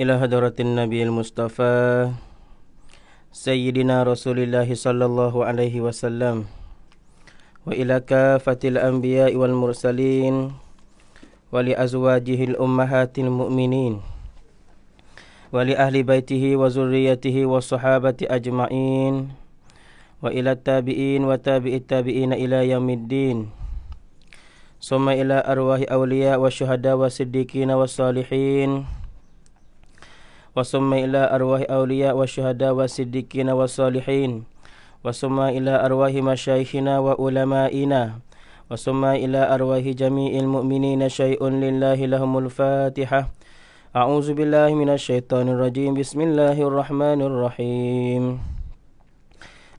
إلى حضرة النبي المصطفى سيدنا رسول الله صلى الله عليه وسلم وإلى كافة الأنبياء والمرسلين ولأزواجه الأمهات المؤمنين ولأهل بيته وزريته والصحابة أجمعين وإلى التابعين وتابئ التابعين إلى يوم الدين ثم إلى أرواح أولياء وشهداء وصديقين والصالحين وثم إلى أرواح أولياء وشهداء وصديقين والصالحين وثم إلى أرواح مشايخنا وعلمائنا وثم إلى أرواح جميع المؤمنين شيء لله لهم الفاتحة أعوذ بالله من الشيطان الرجيم بسم الله الرحمن الرحيم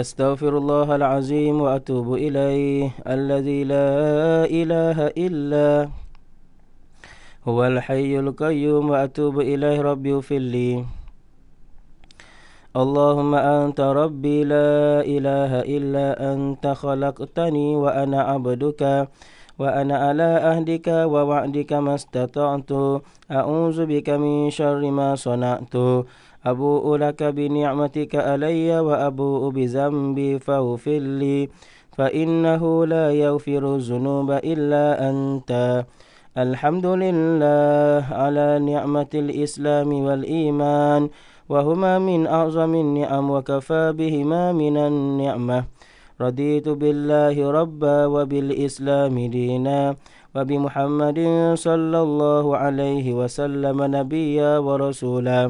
أستغفر الله العظيم وأتوب إليه الذي لا إله إلا هو الحي القيوم وأتوب إليه ربي اغفر لي اللهم أنت ربي لا إله إلا أنت خلقتني وأنا عبدك وأنا على أهدك ووعدك ما استطعت أعوذ بك من شر ما صنعت أبوء لك بنعمتك علي وأبوء بذنبي فاغفر لي فإنه لا يغفر الذنوب إلا أنت الحمد لله على نعمة الإسلام والإيمان وهما من أعظم النعم وكفى بهما من النعمة رضيت بالله ربا وبالإسلام دينا وبمحمد صلى الله عليه وسلم نبيا ورسولا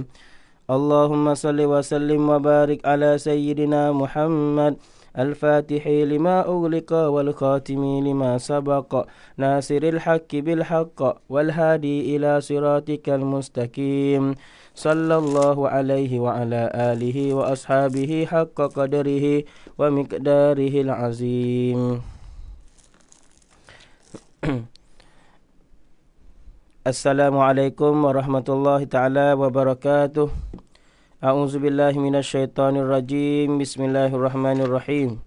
اللهم صل وسلم وبارك على سيدنا محمد الفاتح لما أغلق والخاتم لما سبق ناصر الحق بالحق والهادي إلى صراطك المستقيم صلى الله عليه وعلى آله وأصحابه حق قدره ومقداره العظيم Assalamualaikum warahmatullahi taala wabarakatuh. A'udzu billahi minasyaitonir rajim. Bismillahirrahmanirrahim.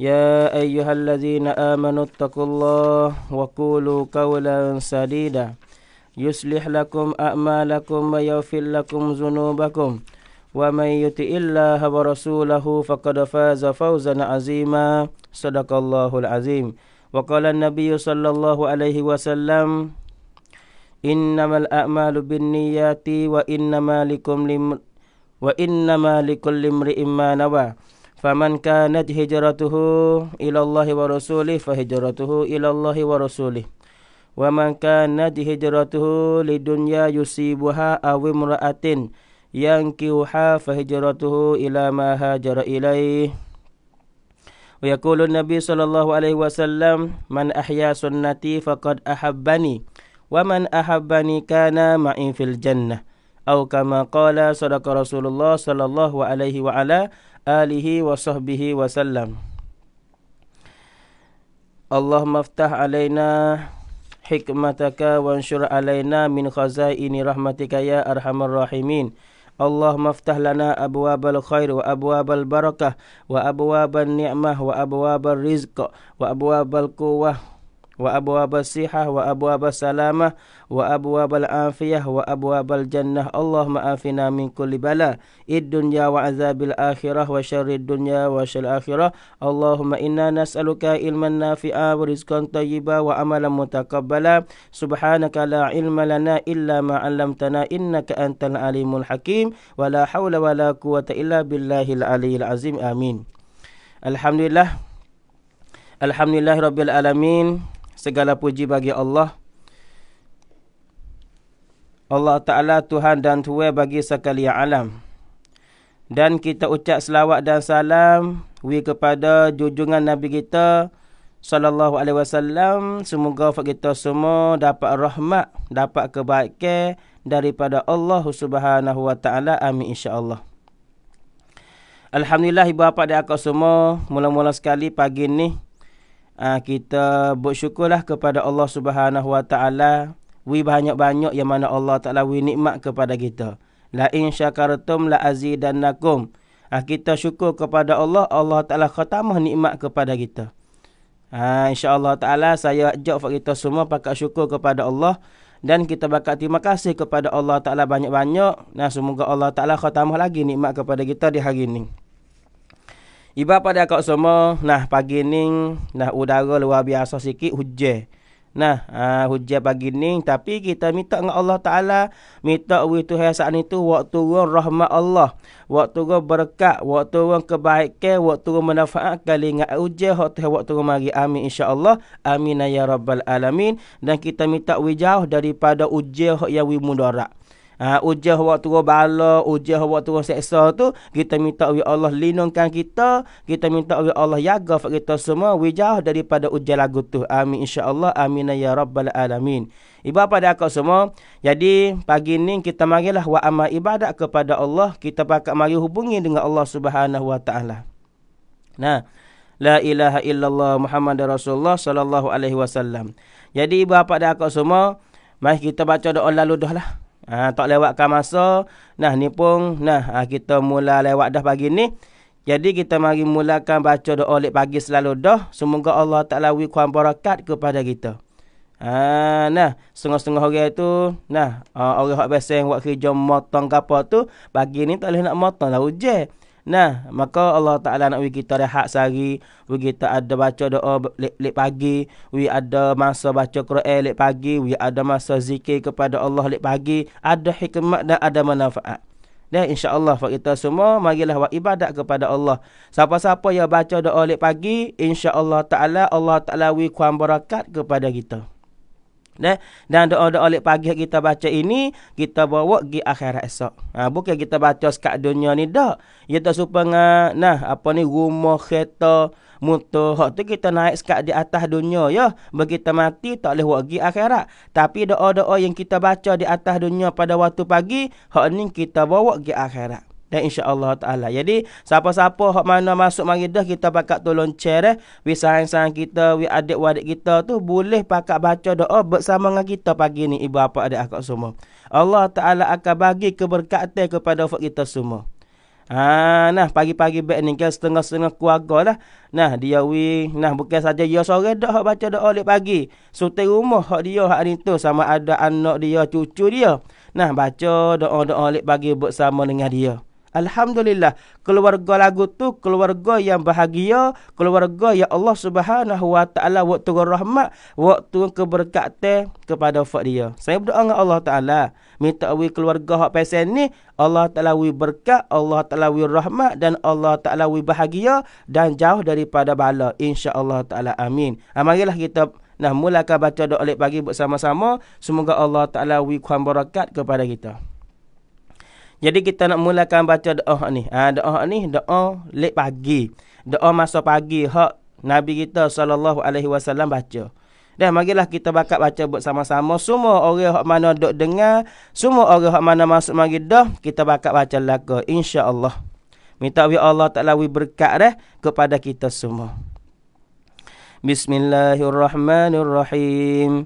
Ya ayyuhalladzina amanu taqullaha wa qulu qawlan sadida. Yuslih lakum a'malakum wa yaghfir lakum dzunubakum. Wa may yuti'il laha wa rasulahu faqad faza fawzan 'azima. Sadaqallahul 'azim. Wa qala an-nabiy sallallahu alaihi wasallam إنما الأعمال بالنيات وإنما لكم لم وإنما لكل امرئ ما نوى فمن كانت هجرته إلى الله ورسوله فهجرته إلى الله ورسوله ومن كانت هجرته لدنيا يصيبها أو امرأة ينكوها فهجرته إلى ما هاجر إليه ويقول النبي صلى الله عليه وسلم من أحيا سنتي فقد أحبني ومن أحبني كان معي في الجنة أو كما قال صدق رسول الله صلى الله عليه وعلى آله وصحبه وسلم اللهم افتح علينا حكمتك وانشر علينا من خزائن رحمتك يا أرحم الراحمين اللهم افتح لنا أبواب الخير وأبواب البركة وأبواب النعمة وأبواب الرزق وأبواب القوة وأبواب الصحة وأبواب السلامة وأبواب العافية وأبواب الجنة اللهم آفنا من كل بلاء الدنيا وعذاب الآخرة وشر الدنيا وشر الآخرة اللهم إنا نسألك علما نافعا ورزقا طيبا وعملا متقبلا سبحانك لا علم لنا إلا ما علمتنا إنك أنت العليم الحكيم ولا حول ولا قوة إلا بالله العلي العظيم آمين الحمد لله الحمد لله رب العالمين Segala puji bagi Allah. Allah Ta'ala Tuhan dan Tuhan bagi sekalian alam. Dan kita ucap selawat dan salam we kepada jujungan Nabi kita sallallahu alaihi wasallam semoga kita semua dapat rahmat dapat kebaikan daripada Allah Subhanahu wa taala amin insyaallah Alhamdulillah ibu bapa dan akak semua mula-mula sekali pagi ni Ah, kita bersyukurlah kepada Allah Subhanahu Wa Taala wi banyak-banyak yang mana Allah Taala wi nikmat kepada kita. La in syakartum la azidannakum. Ah kita syukur kepada Allah, Allah Taala khatamah nikmat kepada kita. Ah insya-Allah Taala saya ajak kita semua pakat syukur kepada Allah dan kita bakat terima kasih kepada Allah Taala banyak-banyak. Nah semoga Allah Taala khatamah lagi nikmat kepada kita di hari ini. Iba pada kau semua, nah pagi ni nah udara luar biasa sikit hujan. Nah, uh, hujan pagi ni tapi kita minta dengan Allah Taala, minta wih Tuhan saat ni tu waktu turun rahmat Allah, waktu turun berkat, waktu turun kebaikan, waktu turun manfaat kali ngat hujan hot waktu turun mari. Amin insya-Allah. Amin ya rabbal alamin dan kita minta wih jauh daripada hujan yang wih mudarat uh, ujah waktu turun bala, ujah waktu turun seksa tu, kita minta oleh Allah lindungkan kita, kita minta oleh Allah jaga kita semua, wijah daripada ujah lagu tu. Amin insyaAllah, amin ya rabbal alamin. Ibu apa dah semua? Jadi pagi ni kita marilah wa amal ibadat kepada Allah, kita pakai mari hubungi dengan Allah Subhanahu wa taala. Nah, la ilaha illallah Muhammad Rasulullah sallallahu alaihi wasallam. Jadi ibu apa dah semua? Mari kita baca doa lalu dah lah ha, tak lewatkan masa nah ni pun nah ha, kita mula lewat dah pagi ni jadi kita mari mulakan baca doa oleh pagi selalu dah semoga Allah Taala wi kuam barakat kepada kita ha, nah setengah-setengah hari tu nah ha, orang hak biasa yang buat kerja motong gapo tu pagi ni tak boleh nak motong lah ujar Nah, maka Allah Ta'ala nak bagi kita rehat sehari. Bagi kita ada baca doa lep, pagi. Bagi ada masa baca Quran lep pagi. Bagi ada masa zikir kepada Allah lep pagi. Ada hikmat dan ada manfaat. Dan insya Allah buat kita semua marilah buat ibadat kepada Allah. Siapa-siapa yang baca doa lep pagi, insya Allah Ta'ala, Allah Ta'ala wikuan berkat kepada kita. Eh? Dan doa-doa oleh pagi kita baca ini, kita bawa ke akhirat esok. Ha, bukan kita baca sekat dunia ni dah. Kita supaya, nah, apa ni, rumah, kereta, Muntuh hak tu kita naik sekat di atas dunia ya. kita mati tak boleh pergi akhirat. Tapi doa-doa yang kita baca di atas dunia pada waktu pagi, hak ni kita bawa pergi akhirat dan insya-Allah taala. Jadi siapa-siapa hak mana masuk mari dah kita pakak tolong share eh. Wi sayang-sayang kita, wi adik-adik kita tu boleh pakak baca doa bersama dengan kita pagi ni ibu apa adik akak semua. Allah taala akan bagi keberkatan kepada ufuk kita semua. Ha, nah pagi-pagi baik ni kan setengah-setengah keluarga lah. Nah dia wi nah bukan saja dia sore dah hak baca doa oleh pagi. Sutai rumah hak dia hak hari tu sama ada anak dia, cucu dia. Nah baca doa-doa lepas pagi bersama dengan dia. Alhamdulillah keluarga lagu tu keluarga yang bahagia keluarga ya Allah Subhanahu wa taala waktu rahmat waktu keberkatan kepada fak dia saya berdoa dengan Allah taala minta awi keluarga hak pasal ni Allah taala wi berkat Allah taala wi rahmat dan Allah taala wi bahagia dan jauh daripada bala insyaallah taala amin amarilah ah, kita Nah, mulakan baca doa oleh pagi bersama-sama. Semoga Allah Ta'ala wikuan berkat kepada kita. Jadi kita nak mulakan baca doa ni. Ha, doa ni doa lek pagi. Doa masa pagi hak Nabi kita sallallahu alaihi wasallam baca. Dah marilah kita bakat baca buat sama-sama. Semua orang hak mana dok dengar, semua orang hak mana masuk mari dah kita bakat baca lagu. insya-Allah. Minta wi Allah Taala wi berkat deh kepada kita semua. Bismillahirrahmanirrahim.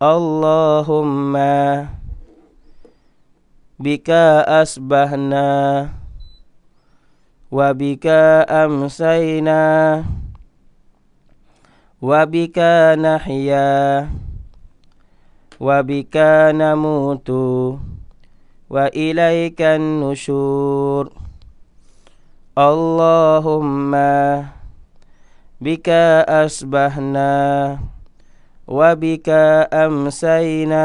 Allahumma bika asbahna wa bika amsayna wa bika nahya wa namutu wa ilaikan nushur. Allahumma bika asbahna wa bika amsayna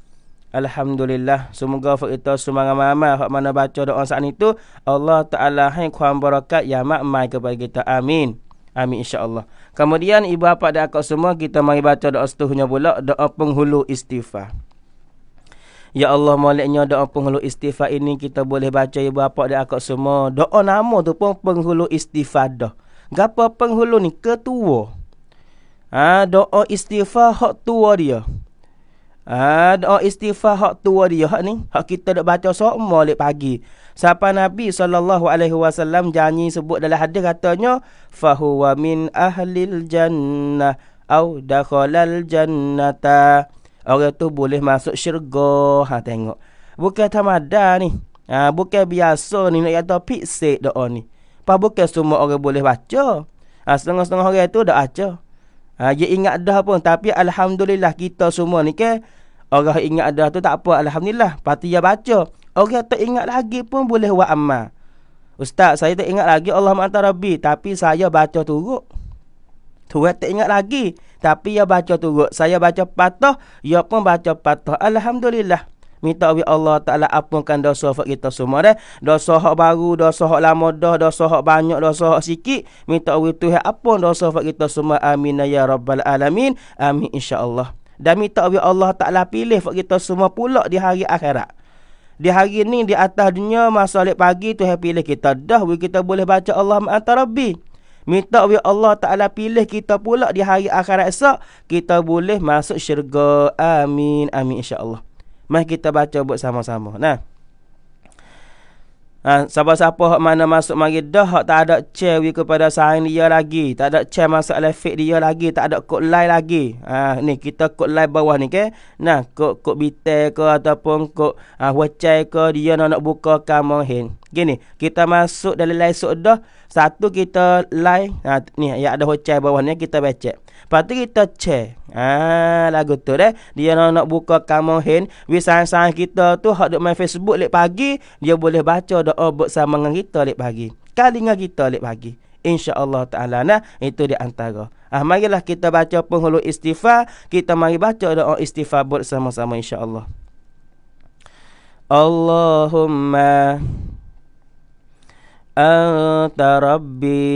Alhamdulillah. Semoga kita semua ngamal-amal. Hak mana baca doa saat itu. Allah Ta'ala hai kuam barakat ya mak mai kepada kita. Amin. Amin insyaAllah. Kemudian ibu bapa dan akak semua. Kita mari baca doa setuhnya pula. Doa penghulu istighfar. Ya Allah maliknya doa penghulu istighfar ini. Kita boleh baca ibu bapa dan akak semua. Doa nama tu pun penghulu istighfar dah. Gapa penghulu ni? Ketua. Ha, doa istighfar hak tua dia. Ada ah, istighfar hak tua dia hak ni. Hak kita dak baca semua lek pagi. Siapa Nabi sallallahu alaihi wasallam janji sebut dalam hadis katanya fahuwa min ahlil jannah au dakhalal jannata. Orang tu boleh masuk syurga. Ha tengok. Bukan tamada ni. Ha, bukan biasa ni nak kata pisik doa ni. Apa bukan semua orang boleh baca. Ha, setengah-setengah orang tu dah baca. Ha, dia ingat dah pun. Tapi Alhamdulillah kita semua ni ke. Orang ingat dah tu tak apa. Alhamdulillah. Pasti dia baca. Orang tak ingat lagi pun boleh buat amal. Ustaz, saya tak ingat lagi Allah Ma'ata Rabbi. Tapi saya baca turut. Tuhan tak ingat lagi. Tapi dia baca turut. Saya baca patah. Dia pun baca patah. Alhamdulillah minta wi Allah Taala ampunkan dosa hak kita semua dah. Dosa hak baru, dosa hak lama dah, dosa hak banyak, dosa hak sikit, minta wi Tuhan ampun dosa hak kita semua. Amin ya rabbal alamin. Amin insya-Allah. Dan minta wi Allah Taala pilih hak kita semua pula di hari akhirat. Di hari ini, di atas dunia masa lek pagi tu Tuhan pilih kita dah We kita boleh baca Allah antara rabbi. Minta wi Allah Taala pilih kita pula di hari akhirat esok kita boleh masuk syurga. Amin. Amin insya-Allah. Mari kita baca buat sama sama Nah. Ha, siapa-siapa hak mana masuk mari dah hak tak ada cewi kepada sahin dia lagi, tak ada cewi masuk lefik dia lagi, tak ada kot lain lagi. Ha, ni kita kot lain bawah ni ke. Nah, kot kot bite ke ataupun kot ha, wecai ke dia nak, nak buka kamu hin. Gini, kita masuk dari lain sok Satu kita lain. Ha, ni ya ada wecai bawah ni kita becek. Lepas tu kita cek. Ah, ha, lagu tu deh. Dia nak, nak buka kamu hen. wisan sang kita tu. Hak duk main Facebook lep pagi. Dia boleh baca doa buat sama dengan kita lep pagi. Kali dengan kita lep pagi. InsyaAllah ta'ala nah. Itu di antara. Ah, marilah kita baca penghulu istighfar. Kita mari baca doa istighfar buat sama-sama insyaAllah. Allahumma. Anta Anta Rabbi.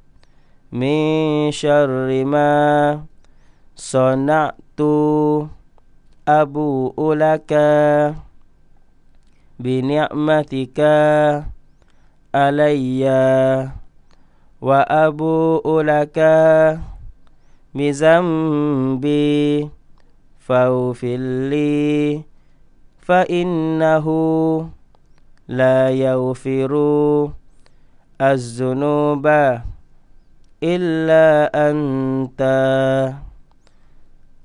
min syarri ma sanatu abu ulaka bi ni'matika alayya wa abu ulaka bi zambi fawfilli fa innahu la yaghfiru az-zunuba illa anta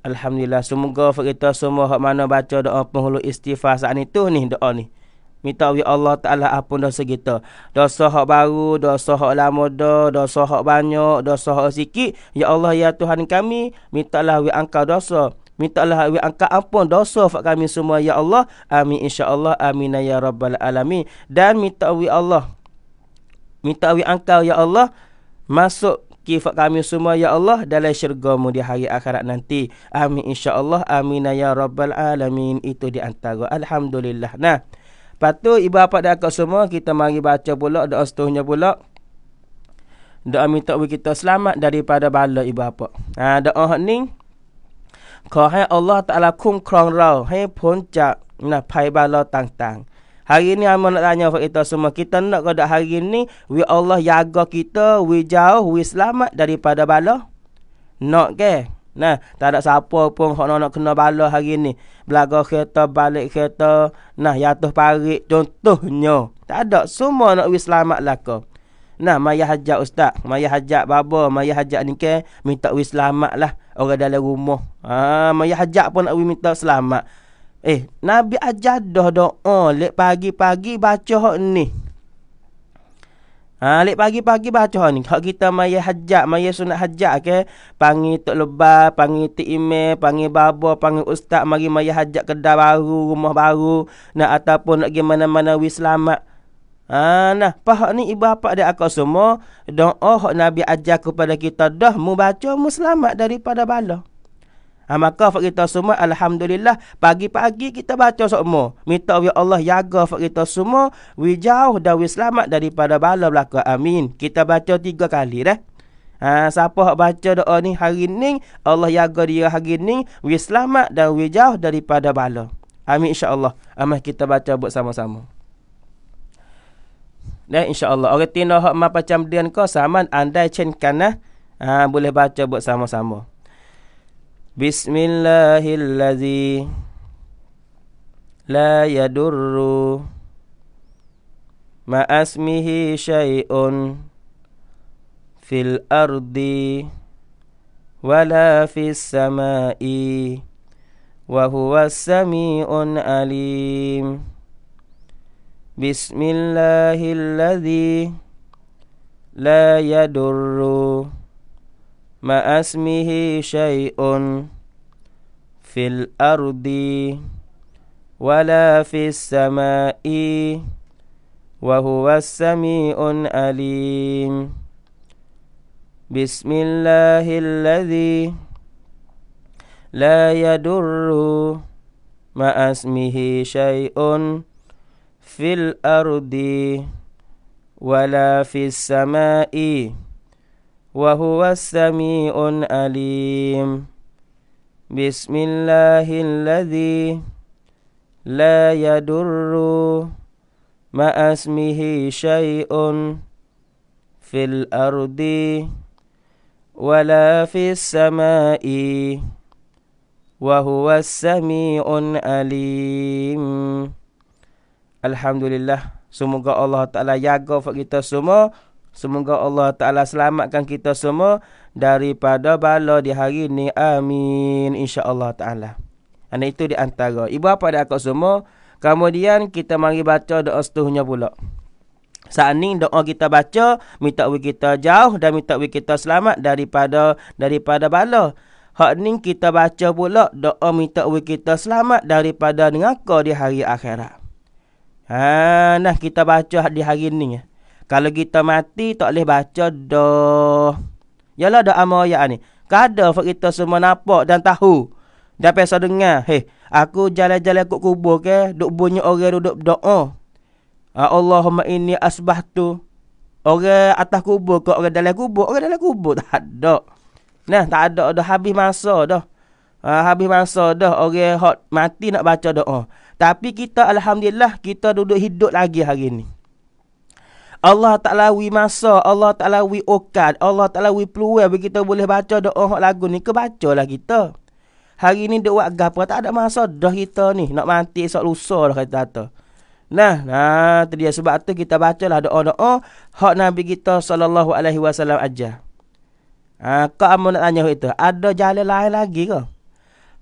Alhamdulillah semoga kita semua hak mana baca doa penghulu istighfar saat itu ni doa ni minta wi Allah taala ampun dosa kita dosa hak baru dosa hak lama dah dosa hak banyak dosa hak sikit ya Allah ya Tuhan kami mintalah wi angka dosa mintalah wi angka ampun dosa hak kami semua ya Allah amin insyaallah amin ya rabbal alamin dan minta wi Allah minta wi angka ya Allah masuk kifat kami semua ya Allah dalam syurga-Mu di hari akhirat nanti. Amin insya-Allah. Amin ya rabbal alamin. Itu di antara alhamdulillah. Nah, patu ibu bapa dan akak semua kita mari baca pula doa seterusnya pula. Doa minta kita selamat daripada bala ibu bapa. Ha doa ni ขอให้อัลลอฮฺตะลาคุ้มครองเราให้พ้นจากนะภัยบาลาต่างๆ Hari ni Amal nak tanya kepada kita semua. Kita nak kau dah hari ni. We Allah jaga kita. We jauh. We selamat daripada bala. Nak ke? Nah, tak ada siapa pun hak nak kena bala hari ni. Belaga kereta, balik kereta. Nah, jatuh parik contohnya. Tak ada. Semua nak we selamat lah kau. Nah, maya hajak ustaz. Maya hajak baba. Maya hajak ni ke. Minta we selamat lah. Orang dalam rumah. Ah, maya hajak pun nak we minta selamat. Eh, Nabi ajar dah doa oh, lek pagi-pagi baca hok ni. Ha, lek pagi-pagi baca hok ni. Hok kita mai hajat, mai sunat hajat ke, panggil tok lebah, panggil tik imam, panggil babo, panggil ustaz mari mai hajat kedai baru, rumah baru, nak ataupun nak gimana mana wis selamat. Ha, nah, pahak ni ibu bapa dia akak semua doa hok Nabi ajar kepada kita dah mu baca mu selamat daripada bala. Ha, maka fak kita semua alhamdulillah pagi-pagi kita baca semua. Minta ya Allah jaga fak kita semua wi jauh dan wi selamat daripada bala belaka. Amin. Kita baca tiga kali dah. Ha, siapa hak baca doa ni hari ni Allah jaga dia hari ni wi selamat dan wi jauh daripada bala. Amin insya-Allah. Amin ah, kita baca buat sama-sama. Dan insya-Allah orang tino hak macam dia ko saman andai cen kanah. Ha, boleh baca buat sama-sama. بسم الله الذي لا يدر ما اسمه شيء في الارض ولا في السماء وهو السميع العليم بسم الله الذي لا يدر ما اسمه شيء في الأرض ولا في السماء وهو السميع أليم بسم الله الذي لا يدر مع اسمه شيء في الأرض ولا في السماء وهو السميع أليم بسم الله الذي لا يدر مع اسمه شيء في الأرض ولا في السماء وهو السميع العليم الحمد لله semoga Allah taala jaga kita semua semoga Allah taala selamatkan kita semua daripada bala di hari ni. Amin. InsyaAllah Ta'ala. Dan itu di antara. Ibu apa dan akak semua. Kemudian kita mari baca doa setuhnya pula. Saat ini doa kita baca. Minta wik kita jauh dan minta wik kita selamat daripada daripada bala. Hak ni kita baca pula doa minta wik kita selamat daripada neraka di hari akhirat. Ha, nah kita baca di hari ni. Kalau kita mati tak boleh baca doa. Ialah doa meraya ni. Kada kita semua nampak dan tahu. Dan pesa dengar. Hei, aku jalan-jalan kat kubur ke. Duk bunyi orang duk doa. Oh. Ha, Allahumma ini asbah tu. Orang atas kubur ke orang dalam kubur. Orang dalam kubur. Tak ada. Nah, tak ada. Dah habis masa dah. Uh, habis masa dah orang hot mati nak baca doa. Oh. Tapi kita alhamdulillah kita duduk hidup lagi hari ni. Allah tak lawi masa, Allah tak lawi okad, Allah tak lawi peluang bagi kita boleh baca doa hak lagu ni ke bacalah kita. Hari ni dia buat gapo tak ada masa dah kita ni nak mati esok lusa dah kata tu. Nah, nah tu dia sebab tu kita bacalah doa-doa hak Nabi kita sallallahu alaihi wasallam aja. Ha, kau amun nak tanya itu, ada jalan lain lagi ke?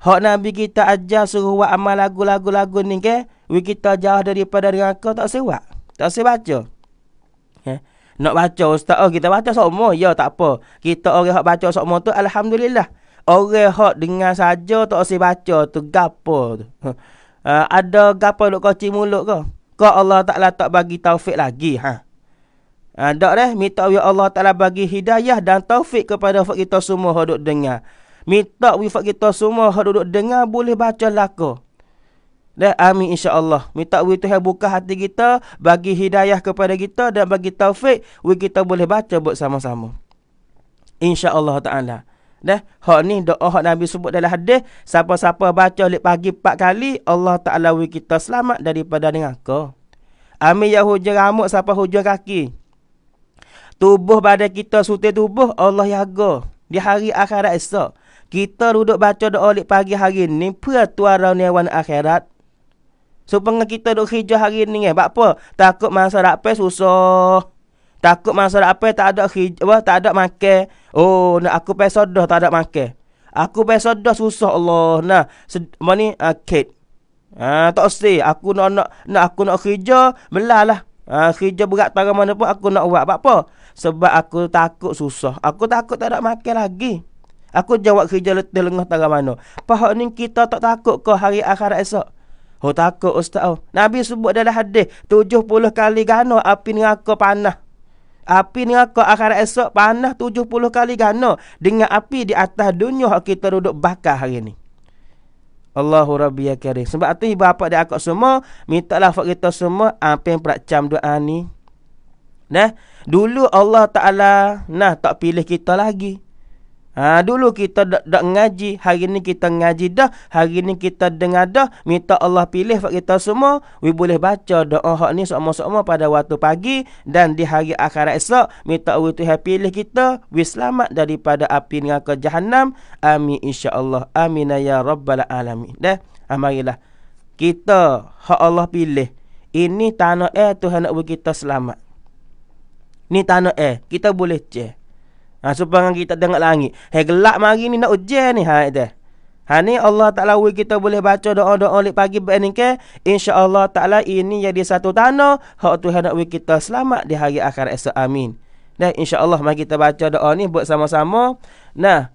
Hak Nabi kita aja suruh buat amal lagu-lagu-lagu ni ke? We kita jauh daripada dengan kau tak sewa, Tak sewak baca. Eh? Nak baca ustaz, oh, kita baca semua. Ya, tak apa. Kita orang yang baca semua tu, Alhamdulillah. Orang yang dengar saja tak usah baca tu, gapo tu. Uh, ada gapo lu kau mulut kau. Kau Allah Ta'ala tak bagi taufik lagi, ha? Ha, tak dah, minta wi Allah Ta'ala bagi hidayah dan taufik kepada fak kita semua hendak dengar. Minta wi kita semua hendak dengar boleh baca lah lakon. Dan amin insyaAllah. Minta Allah Tuhan buka hati kita. Bagi hidayah kepada kita. Dan bagi taufik. Wih kita boleh baca buat sama sama InsyaAllah ta'ala. Dah, hak ni doa hak Nabi sebut dalam hadis, siapa-siapa baca oleh pagi 4 kali, Allah Taala wi kita selamat daripada dengan neraka. Amin ya hujan ramuk siapa hujan kaki. Tubuh pada kita sutih tubuh, Allah ya go, di hari akhirat esok. Kita duduk baca doa oleh pagi hari ni, peratuan rawan akhirat. Supaya kita duk hijau hari ni eh. Sebab apa? Takut masa rapi susah. Takut masa rapi tak ada hijau. Apa? Tak ada makan. Oh, nak aku pergi sodoh tak ada makan. Aku pergi sodoh susah Allah. Nah, sed- apa ni? Uh, Ah, uh, tak usah. Aku nak nak nak aku nak hijau, belah lah. Ah, hijau kerja berat tak mana pun aku nak buat. Sebab apa? Sebab aku takut susah. Aku takut tak ada makan lagi. Aku jawab kerja letih lengah tak mana. Pahak ni kita tak takut ke hari akhirat esok? Oh takut ustaz oh. Nabi sebut dalam hadis 70 kali gano api aku panah. Api aku akhir esok panah 70 kali gano dengan api di atas dunia kita duduk bakar hari ni. Allahu Rabbi ya Karim. Sebab tu ibu bapa dia aku semua mintalah fak kita semua ampin peracam doa ni. Nah, dulu Allah Taala nah tak pilih kita lagi. Ha, dulu kita dah ngaji, hari ni kita ngaji dah, hari ni kita dengar dah, minta Allah pilih buat kita semua, we boleh baca doa hak ni semua-semua pada waktu pagi dan di hari akhirat esok, minta Allah yang pilih kita, we selamat daripada api ke Jahannam. Amin insya-Allah. Amin ya rabbal alamin. Dah, ha, Kita hak Allah pilih. Ini tanah air Tuhan nak buat kita selamat. Ni tanah air, kita boleh cek. Ha, supaya kita dengar langit. Hei gelap mari ni nak ujian ni. Ha, itu. Ha ni Allah Ta'ala wui kita boleh baca doa-doa lep pagi ni ke. Insya Allah Ta'ala ini jadi satu tanah. Hak Tuhan nak wui kita selamat di hari akhir esok. Amin. Dan nah, insyaAllah mari kita baca doa ni buat sama-sama. Nah,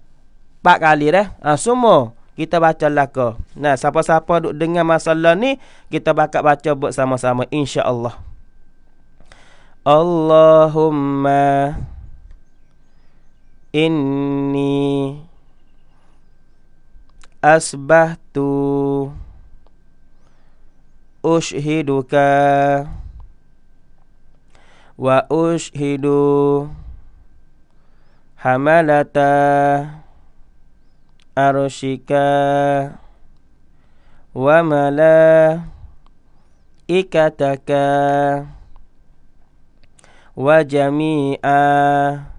pak kali dah. Ha, semua kita baca laka. Nah, siapa-siapa duk dengar masalah ni, kita bakat baca buat sama-sama. Insya Allah. Allahumma inni asbahtu ka, wa ushidu hamalata arushika, wa mala ikataka wa jami'a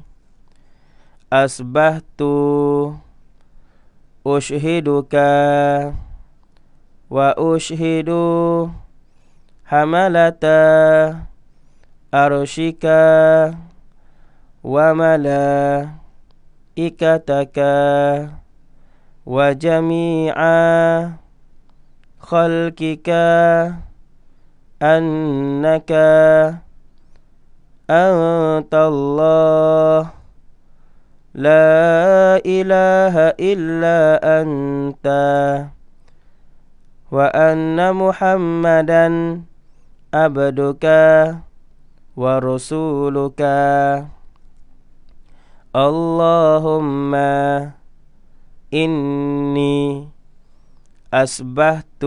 أصبحت أشهدك وأشهد حملة أرشك وملائكتك وجميع خلقك أنك أنت الله لا إله إلا أنت وأن محمدا عبدك ورسولك اللهم إني أسبحت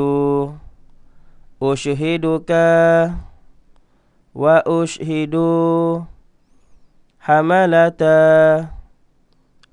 أشهدك وأشهد حملتك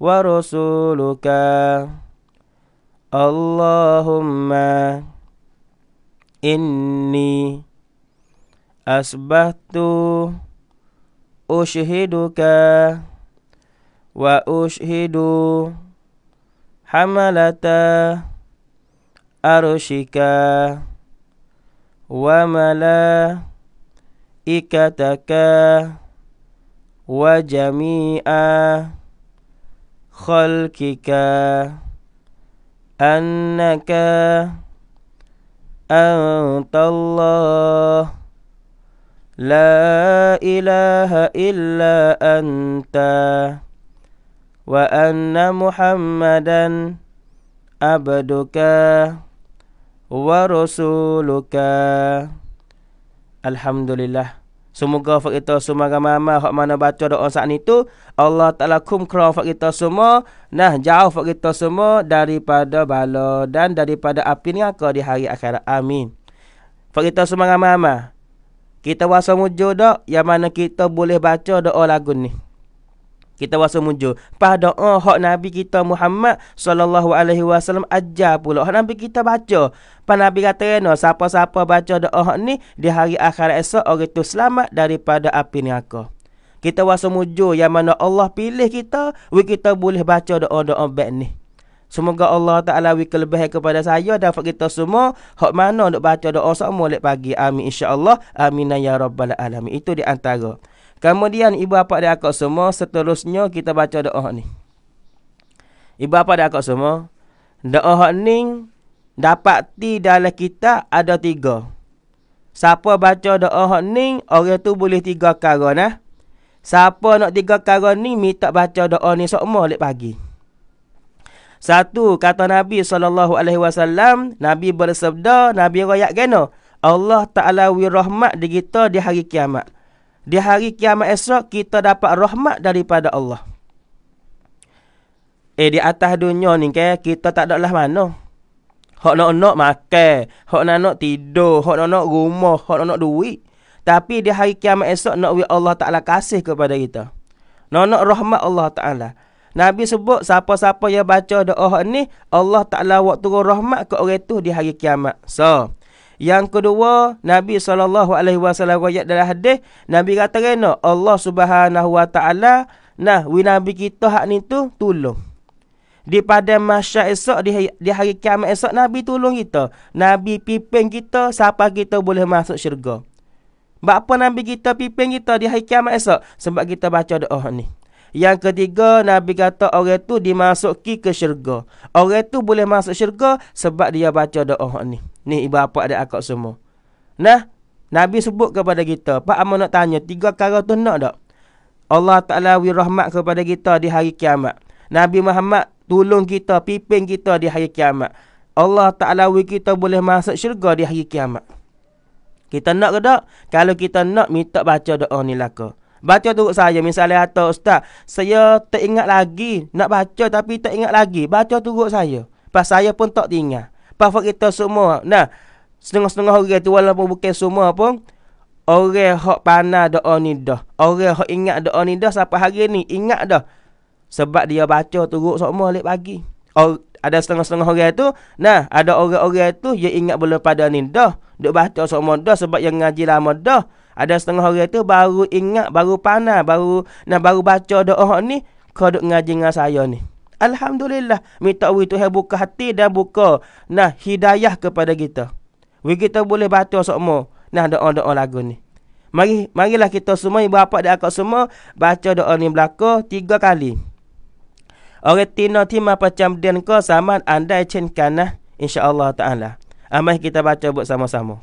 ورسولك اللهم إني أسبحت أشهدك وأشهد حملة أرشك وملائكتك وجميع خلقك أنك أنت الله لا إله إلا أنت وأن محمدا عبدك ورسولك الحمد لله Semoga fak kita semua gamama hak mana baca doa saat ni tu Allah Taala kum krong fak kita semua nah jauh fak kita semua daripada bala dan daripada api neraka di hari akhirat. Amin. Fak kita semua gamama. Kita wasa mujud dak yang mana kita boleh baca doa lagu ni kita rasa mujur pada oh, hak nabi kita Muhammad sallallahu alaihi wasallam aja pula hak nabi kita baca pan nabi kata no siapa-siapa baca doa hak ni di hari akhir esok orang itu selamat daripada api neraka kita rasa mujur yang mana Allah pilih kita we kita boleh baca doa-doa baik ni Semoga Allah Ta'ala wi kelebihan kepada saya dan kita semua. Hak mana untuk baca doa semua lepas pagi. Amin insyaAllah. Amin ya Rabbal Alamin. Itu di antara. Kemudian ibu bapa dan akak semua seterusnya kita baca doa ni. Ibu bapa dan akak semua doa ni dapat ti dalam kita ada tiga. Siapa baca doa ni orang tu boleh tiga kara nah. Siapa nak tiga kara ni minta baca doa ni semua lepas pagi. Satu kata Nabi sallallahu alaihi wasallam, Nabi bersabda, Nabi royak gena, Allah Taala wi rahmat di kita di hari kiamat. Di hari kiamat esok kita dapat rahmat daripada Allah. Eh di atas dunia ni ke kita tak ada lah mana. Hak nak nak makan, hak nak nak tidur, hak nak nak rumah, hak nak nak duit. Tapi di hari kiamat esok nak wi Allah Taala kasih kepada kita. Nak nak rahmat Allah Taala. Nabi sebut siapa-siapa yang baca doa ni, Allah Taala waktu rahmat ke orang tu di hari kiamat. So, yang kedua, Nabi saw. alaihi wasallam wayat dalam hadis, Nabi kata kena Allah Subhanahu wa taala nah wi nabi kita hak ni tu tolong. Di pada masyak esok, di hari, di hari kiamat esok, Nabi tolong kita. Nabi pimpin kita, siapa kita boleh masuk syurga. Sebab apa Nabi kita pimpin kita di hari kiamat esok? Sebab kita baca doa ni. Yang ketiga Nabi kata orang tu dimasuki ke syurga. Orang tu boleh masuk syurga sebab dia baca doa ni. Ni ibu bapa ada akak semua. Nah, Nabi sebut kepada kita, Pak Amo nak tanya, tiga perkara tu nak tak? Allah Ta'ala wi rahmat kepada kita di hari kiamat. Nabi Muhammad tolong kita, pimpin kita di hari kiamat. Allah Ta'ala wi kita boleh masuk syurga di hari kiamat. Kita nak ke tak? Kalau kita nak, minta baca doa ni lah ke. Baca turut saya misalnya atau ustaz, saya tak ingat lagi nak baca tapi tak ingat lagi. Baca tu turut saya. Pas saya pun tak ingat. Pas kita semua, nah, setengah-setengah orang tu walaupun bukan semua pun, orang hok panah doa ni dah. Orang hok ingat doa ni dah sampai hari ni, ingat dah. Sebab dia baca tu turut semua lepas pagi. Or, ada setengah-setengah orang tu, nah, ada orang-orang tu, dia ingat belum pada ni dah. Dia baca semua dah sebab yang ngaji lama dah. Ada setengah hari tu baru ingat, baru panah, baru nak baru baca doa ni, kau duk ngaji dengan saya ni. Alhamdulillah, minta Allah Tuhan buka hati dan buka nah hidayah kepada kita. We kita boleh baca semua nah doa-doa lagu ni. Mari marilah kita semua ibu bapa dan akak semua baca doa ni belaka tiga kali. Orang tina timah macam dan kau sama andai cinkan nah insya-Allah taala. Amai ah, kita baca buat sama-sama.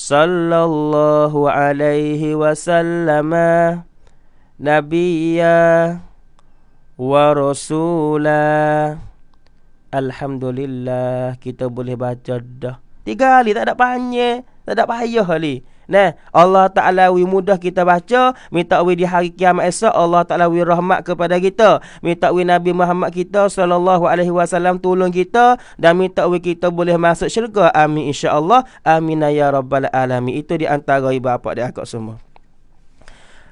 sallallahu alaihi wasallam nabiyya wa rasula alhamdulillah kita boleh baca dah tiga kali tak ada panjang tak ada payah kali Nah, Allah Ta'ala wi mudah kita baca. Minta wi di hari kiamat esok. Allah Ta'ala wi rahmat kepada kita. Minta wi Nabi Muhammad kita Sallallahu Alaihi Wasallam tolong kita. Dan minta wi kita boleh masuk syurga. Amin insyaAllah. Amin ya Rabbal Alamin. Itu di antara ibu bapa dan akak semua.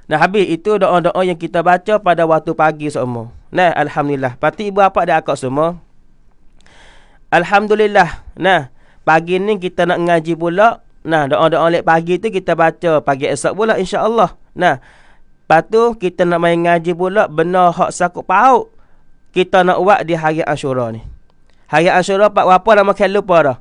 Nah habis itu doa-doa yang kita baca pada waktu pagi semua. Nah alhamdulillah. Pasti ibu bapa dan akak semua. Alhamdulillah. Nah, pagi ni kita nak ngaji pula Nah, doa-doa lek pagi tu kita baca pagi esok pula insya-Allah. Nah. Lepas kita nak main ngaji pula benar hak sakut paut. Kita nak buat di hari Ashura ni. Hari Ashura pak apa nama kan lupa dah.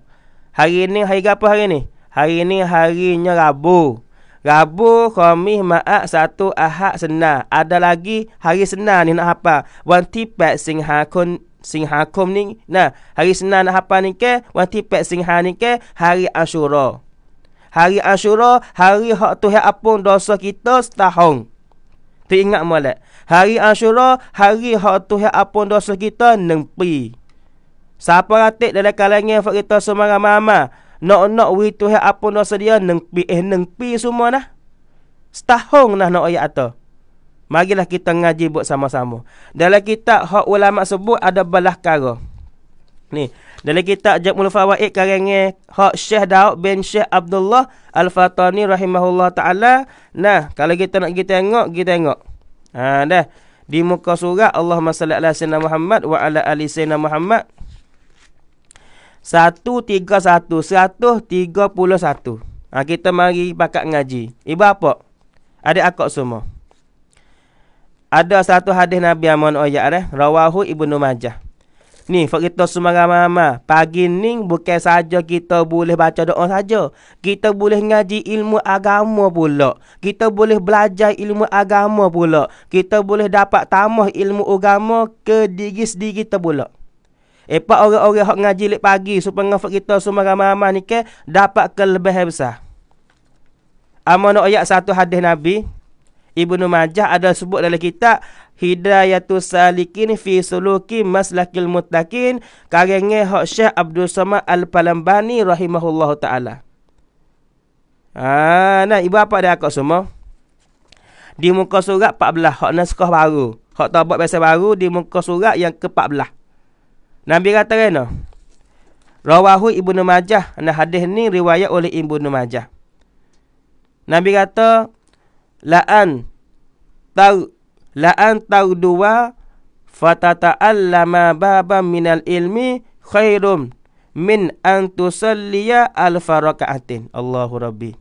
Hari ni hari apa hari ni? Hari ni harinya Rabu. Rabu, Khamis, Ma'at, Satu, Ahad, Senar. Ada lagi hari Senin. ni nak apa? Wan Tipat Singhakun Singhakum ni. Nah, hari Senin nak apa ni ke? Wan Tipat Singhakum ni ke? Hari Ashura hari Ashura, hari hak Tuhan apung dosa kita setahun. Tu ingat malak. Hari Ashura, hari hak Tuhan apung dosa kita nempi. Siapa ratik dalam kalangan fak kita semarang mama, nak-nak wi Tuhan apung dosa dia nempi eh nempi semua nah. Setahun nah nak ayat tu. Marilah kita ngaji buat sama-sama. Dalam kitab hak ulama sebut ada belah kara. Ni, dalam kitab Jamul Fawaid karangnya Hak Syekh Daud bin Syekh Abdullah Al-Fatani rahimahullah ta'ala. Nah, kalau kita nak kita tengok, kita tengok. Ha, dah. Di muka surat Allah SWT ala Sayyidina Muhammad wa ala Ali Sayyidina Muhammad. 131, 131. Ha, kita mari pakak ngaji. Ibu apa? Ada akak semua. Ada satu hadis Nabi Amon Oya oh, Rawahu Ibnu Majah. Ni, fakta sumara mama. Pagi ni bukan saja kita boleh baca doa saja. Kita boleh ngaji ilmu agama pula. Kita boleh belajar ilmu agama pula. Kita boleh dapat tamah ilmu agama ke diri sendiri kita pula. Epa orang-orang hok ngaji lek pagi supaya ngafak kita sumara mama ni ke dapat kelebihan besar. Amanu ayat satu hadis Nabi. Ibnu Majah ada sebut dalam kitab Hidayatul Salikin fi Suluki Maslakil Mutakin karangan hak Syekh Abdul Samad Al-Palambani rahimahullahu taala. Ha, nah ibu apa dia akak semua? Di muka surat 14 hak naskah baru. Hak tabat biasa baru di muka surat yang ke-14. Nabi kata kena. Rawahu Ibnu Majah. Nah hadis ni riwayat oleh Ibnu Majah. Nabi kata la'an tar la'an tar dua fatata'allama baban minal ilmi khairum min an tusalliya al faraka'atin Allahu rabbi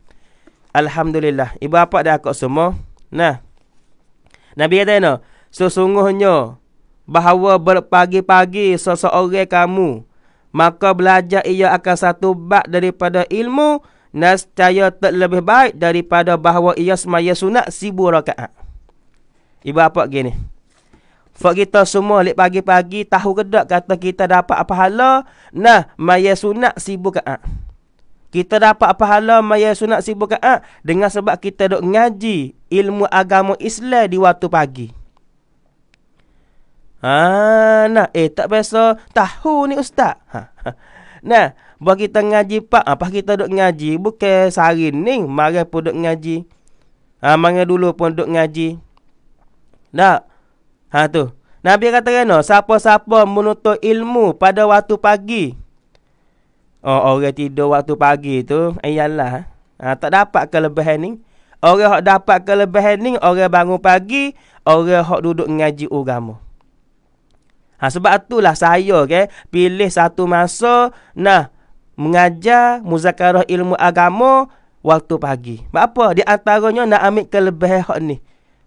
alhamdulillah ibu bapa dah akak semua nah nabi kata ni sesungguhnya bahawa berpagi-pagi seseorang kamu maka belajar ia akan satu bab daripada ilmu nascaya terlebih baik daripada bahawa ia semaya sunat sibu rakaat. Ibu apa gini? Fak kita semua lek pagi-pagi tahu kedak kata kita dapat apa hala nah maya sunat sibu ka. Kita dapat apa hala maya sunat sibu ka dengan sebab kita dok ngaji ilmu agama Islam di waktu pagi. Ah, nah eh tak biasa tahu ni ustaz. Ha. ha. Nah Buat kita ngaji pak. Apa ah, kita duduk ngaji. Bukan sehari ni. Mari pun duduk ngaji. Ha, ah, mari dulu pun duduk ngaji. Tak? Ha tu. Nabi kata kena. Siapa-siapa menutup ilmu pada waktu pagi. Oh, orang tidur waktu pagi tu. Ayalah. Eh, ha, ah, tak dapat kelebihan ni. Orang yang dapat kelebihan ni. Orang bangun pagi. Orang yang duduk ngaji ugamu. Ha, sebab itulah saya okay, pilih satu masa nah mengajar muzakarah ilmu agama waktu pagi. Sebab apa? Di antaranya nak ambil kelebihan hak ni.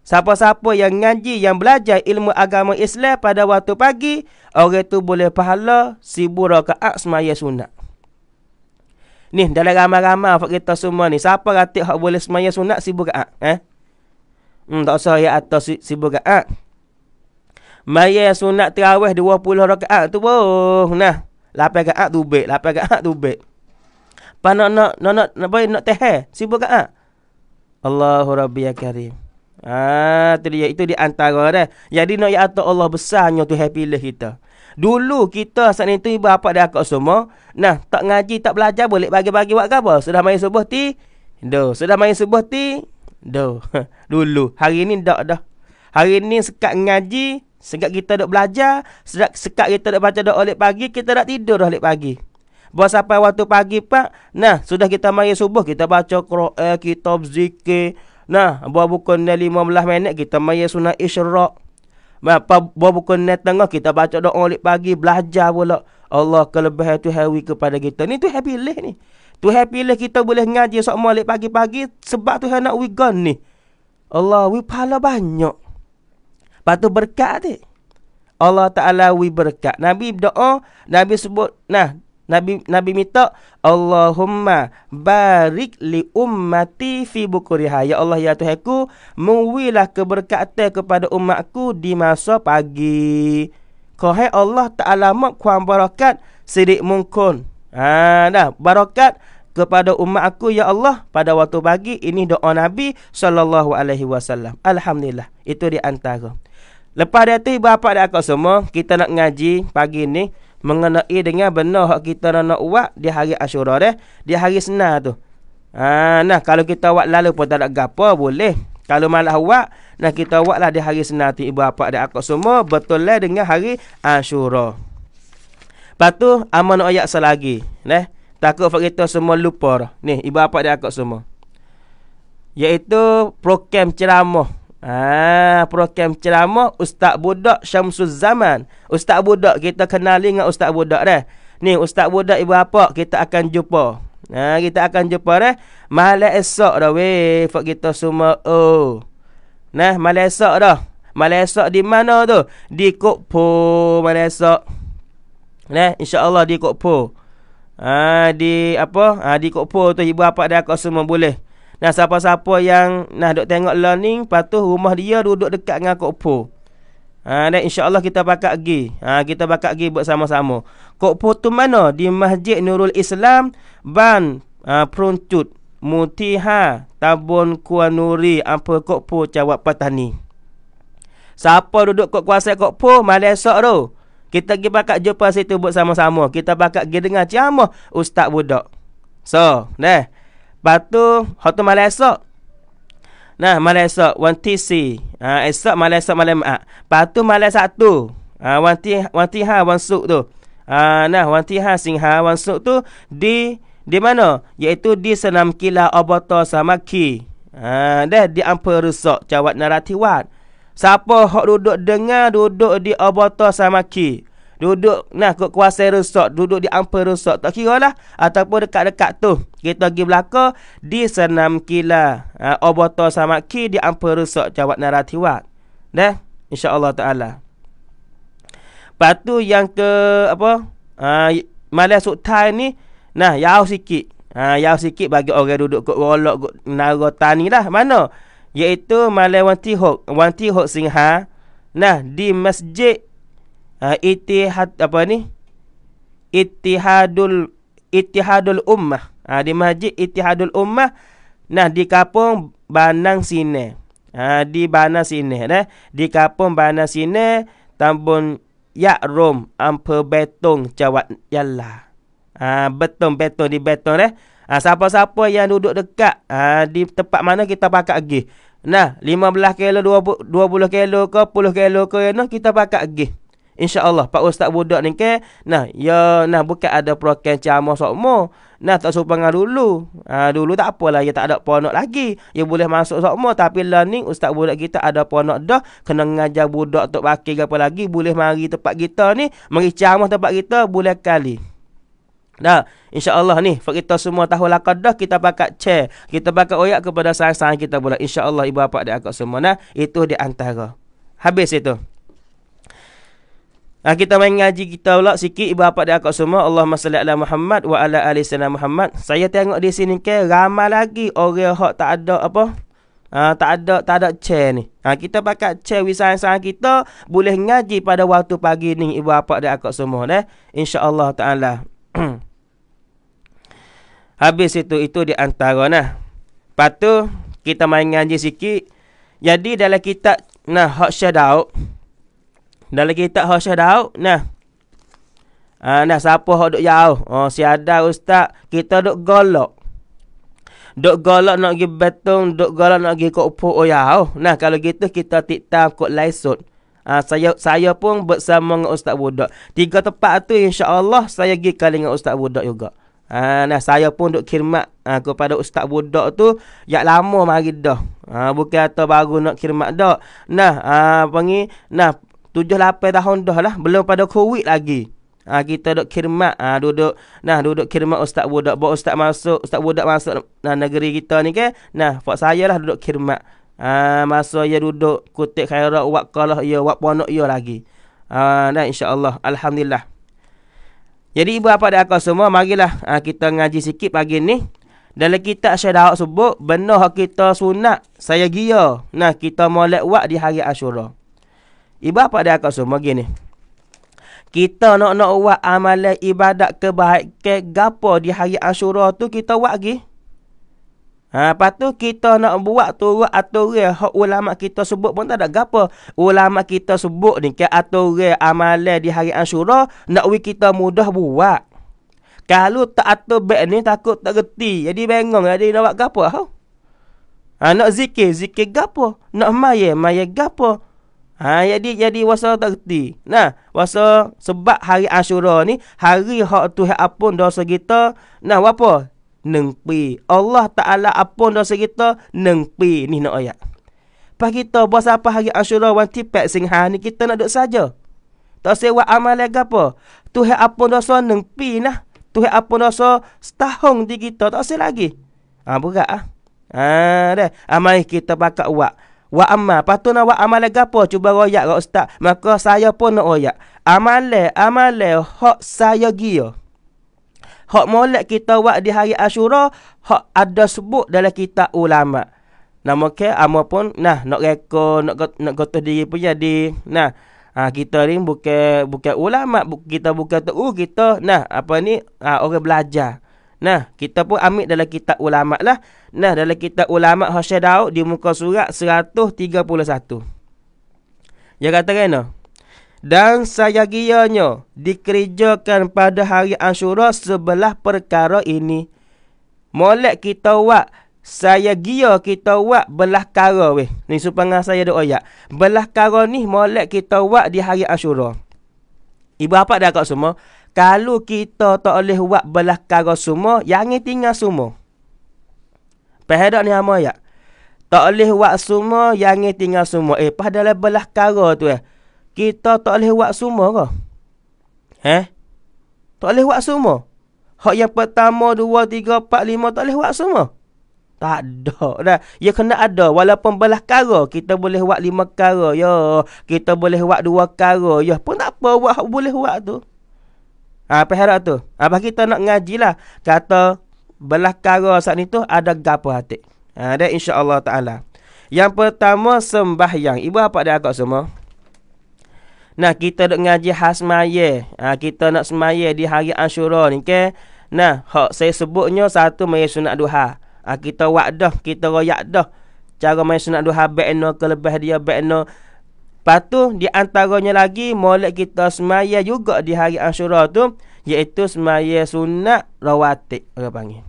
Siapa-siapa yang ngaji, yang belajar ilmu agama Islam pada waktu pagi, orang tu boleh pahala sibura rakaat aksmaya sunat. Ni, dalam ramai-ramai apa kita semua ni, siapa ratik hak boleh semaya sunat sibuk rakaat? Eh? Hmm, tak usah ya atas sibuk ke Maya sunat terawih 20 rakaat tu pun. Nah, Lapai ke ak dubek, lapai ke ak dubek. Pa nak nak nak nak nak bai nak teh. Eh? Sibuk ke ak? Ah? Allahu rabbi ya karim. Ah, tu dia itu di antara dah. Jadi nak ya atuh Allah besarnya tu happy lah kita. Dulu kita saat itu ibu apa dah akak semua. Nah, tak ngaji, tak belajar boleh bagi-bagi buat apa? Sudah main subuh ti? Do. Sudah main subuh ti? Do. Dulu. Hari ni tak dah. Hari ni sekat ngaji, Sekat kita duk belajar, sekat, sekat kita duk baca duk oleh pagi, kita duk tidur oleh pagi. Buat sampai waktu pagi pak, nah sudah kita mari subuh, kita baca Quran, kitab zikir. Nah, buat buku ni belah minit, kita mari sunnah isyrak. Bapa buat buku ni tengah, kita baca duk oleh pagi, belajar pula. Allah kelebihan tu hewi kepada kita. Ni tu happy leh ni. Tu happy leh kita boleh ngaji sok malik pagi-pagi sebab tu nak we gone ni. Allah, we pahala banyak. Lepas tu berkat tu. Allah Ta'ala wi berkat. Nabi doa, Nabi sebut, nah, Nabi Nabi minta Allahumma barik li ummati fi bukuriha ya Allah ya Tuhanku mewilah keberkatan kepada umatku di masa pagi. Kau Allah Taala mak kuam barakat sidik mungkun. Ha dah barakat kepada umat aku ya Allah pada waktu pagi ini doa Nabi sallallahu alaihi wasallam. Alhamdulillah. Itu di antara. Lepas dia tu, ibu bapa dia akan semua, kita nak ngaji pagi ni, mengenai dengan benar yang kita nak, nak buat di hari Ashura dia, di hari sena tu. Ha, nah, kalau kita buat lalu pun tak nak gapa, boleh. Kalau malah buat, nah kita lah di hari sena tu, ibu bapa dia akan semua, betul lah dengan hari Ashura. Lepas tu, aman ayat selagi. Nah, takut kita semua lupa. Nih, ibu bapa dia akan semua. Iaitu program ceramah. Ah, program ceramah Ustaz Budak Syamsul Zaman. Ustaz Budak kita kenali dengan Ustaz Budak dah. Ni Ustaz Budak ibu apa kita akan jumpa. Ha, ah, kita akan jumpa dah. Malam esok dah weh, fak kita semua oh. Nah, malam esok dah. Malam esok di mana tu? Di Kopo malam esok. Nah, insya-Allah di Kopo. Ah, ha, di apa? Ah, di Kopo tu ibu apa dah kau semua boleh. Nah siapa-siapa yang nak dok tengok learning patuh rumah dia duduk dekat dengan Kokpo. Ha dan insya-Allah kita bakal pergi. Ha kita bakal pergi buat sama sama Kokpo tu mana? Di Masjid Nurul Islam Ban ha, Peruncut Mutiha Tabun Kuanuri apa Kokpo jawab petani. Siapa duduk kok kuasa Kokpo Malaysia tu? Kita pergi bakal jumpa situ buat sama-sama. Kita bakal pergi dengar ciamah Ustaz Budak. So, neh. Lepas tu, hot tu malam esok. Nah, malam esok, 1TC. Ha, ah, esok, malam esok, malam maat. Ah. Lepas tu, malam satu. Ha, ah, wanti, wanti ha, wansuk tu. Ha, nah, wanti ha, singha, wansuk tu. Di, di mana? Iaitu di senam kila obata samaki. Ha, dah di ampa rusak, cawat naratiwat. Siapa hok duduk dengar, duduk di obata samaki duduk nah kat kuasa rosak duduk di ampa rosak tak kira lah ataupun dekat-dekat tu kita pergi belaka di senam kila uh, ha, obato sama ki di ampa rosak jawat naratiwat dah insyaallah taala patu yang ke apa uh, ha, malas sultan ni nah jauh sikit Ha, yau sikit bagi orang duduk kat rolok kat naro tani lah. Mana? yaitu Malaysia Wanti Hok. Wanti Hok Singha. Nah, di masjid uh, ah, itihad apa ni itihadul itihadul ummah ha, di masjid itihadul ummah nah di kapung banang sine ha, ah, di banang sine eh? di kapung banang sine tambun yakrum ampe betong jawat yalla ha, betong betong di betong eh ha, siapa-siapa yang duduk dekat ha, di tempat mana kita pakai gi nah 15 kilo 20, 20 kilo ke 10 kilo ke kita pakai gi insyaallah pak ustaz budak ni ke nah ya nah bukan ada prokan ciamah sokmo nah tak serupa dengan dulu ha, dulu tak apalah ya tak ada ponok lagi ya boleh masuk sokmo tapi lah ni ustaz budak kita ada ponok dah kena ngajar budak tok pakai apa lagi boleh mari tempat kita ni mari ciamah tempat kita boleh kali Nah, insyaallah ni kita semua tahu lah kita pakai che, kita pakai oyak kepada sayang-sayang kita pula. Insyaallah ibu bapa dan akak semua nah, itu di antara. Habis itu. Ah kita main ngaji kita pula sikit ibu bapa dan akak semua Allahumma salli ala Muhammad wa ala ali sayyidina Muhammad. Saya tengok di sini ke ramai lagi orang hak tak ada apa? Ah tak ada tak ada chair ni. Ah kita pakai chair wisan-wisan kita boleh ngaji pada waktu pagi ni ibu bapa dan akak semua deh. Insya-Allah taala. Habis itu itu di antara nah. Patu kita main ngaji sikit. Jadi dalam kitab nah hak syadaud dalam kitab Hoshah Daud. Nah. Ah, nah, siapa yang duduk jauh? Oh, si ada ustaz. Kita duduk golok. Duk golok nak pergi betung. Duk golok nak pergi kok upuk. Oh, jauh. Ya, nah, kalau gitu kita tiktam kok laisut. Ah, saya saya pun bersama dengan ustaz budak. Tiga tempat tu insya-Allah saya pergi kali dengan ustaz budak juga. Ah, nah saya pun duk khidmat ah, kepada ustaz budak tu yak lama mari dah. Ah, bukan atau baru nak khidmat dah. Nah, ah pengi nah tujuh lapan tahun dah lah belum pada covid lagi ha, kita duduk kirmat ha, duduk nah duduk kirmat ustaz budak buat ustaz masuk ustaz budak masuk nah, negeri kita ni ke? nah buat saya lah duduk kirmat ha, masa ia duduk kutik khairat wak kalah ia wak ponok ia lagi ha, nah insyaAllah Alhamdulillah jadi ibu apa dah kau semua marilah ha, kita ngaji sikit pagi ni dalam kitab Syedah Ha'ud sebut, benar kita sunat, saya gia. Nah, kita mulai wak di hari Ashura. Ibah pada aku semua gini. Kita nak nak buat amalan ibadat kebaikan gapo di hari Asyura tu kita buat lagi. Ha, lepas tu kita nak buat turut aturan hak ulama kita sebut pun tak ada gapo. Ulama kita sebut ni ke aturan amalan di hari Asyura nak we kita mudah buat. Kalau tak atur baik ni takut tak reti. Jadi bengong jadi nak buat gapo ha? ha? nak zikir, zikir gapo? Nak maya, maya gapo? Ha, jadi jadi wasa tak reti. Nah, wasa sebab hari Ashura ni hari hak tu hak apun dosa kita. Nah, apa? Nengpi. Allah Taala apun dosa kita nengpi ni nak ayat. Pas kita buat apa hari Ashura wan tipek sing ha ni kita nak duduk saja. Tak sewa amal lagi apa? Tu hak apun dosa nengpi nah. Tu hak apun dosa setahun di kita tak sel lagi. Ah ha, berat ah. Ha. Ah dah. Amal kita pakai buat wa amal patu nak buat amal gapo cuba royak kat ustaz maka saya pun nak royak amale amale hak saya gio hak molek kita buat di hari asyura hak ada sebut dalam kitab ulama nama ke ama pun nah nak reka nak nak kata diri pun jadi nah ha, kita ni bukan bukan ulama kita bukan tu uh, kita nah apa ni ha, orang belajar Nah, kita pun ambil dalam kitab ulama lah. Nah, dalam kitab ulama Hasyai Daud di muka surat 131. Dia kata kena. Dan sayagianya dikerjakan pada hari Ashura sebelah perkara ini. Molek kita buat saya gia kita buat belah kara weh. Ni supaya saya doa ya Belah kara ni molek kita buat di hari Ashura. Ibu apa dah kat semua? Kalau kita tak boleh buat belakara semua, yang ini tinggal semua. Pahadak ni sama ya. Tak boleh buat semua, yang ini tinggal semua. Eh, padahal belakara tu eh. Kita tak boleh buat semua ke? Eh? Tak boleh buat semua? Hak yang pertama, dua, tiga, empat, lima, tak boleh buat semua? Tak ada. Dah. Ya kena ada. Walaupun belah kara. Kita boleh buat lima kara. Ya. Kita boleh buat dua kara. Ya. Pun tak apa. Buat, boleh buat tu. Ha, apa perhara tu. Apa ha, bagi kita nak ngaji lah Kata belah kara saat ni tu ada gapo hati. Ah ha, dan insya-Allah taala. Yang pertama sembahyang. Ibu apa dia akak semua? Nah, kita nak ngaji hasmaye. Ah kita nak semaye di hari Asyura ni ke. Nah, hak saya sebutnya satu mai sunat duha. Ah kita wadah, kita royak dah. Cara mai sunat duha bekno kelebih dia bekno Patu, tu di antaranya lagi molek kita semaya juga di hari Ashura tu iaitu semaya sunat rawatib orang panggil.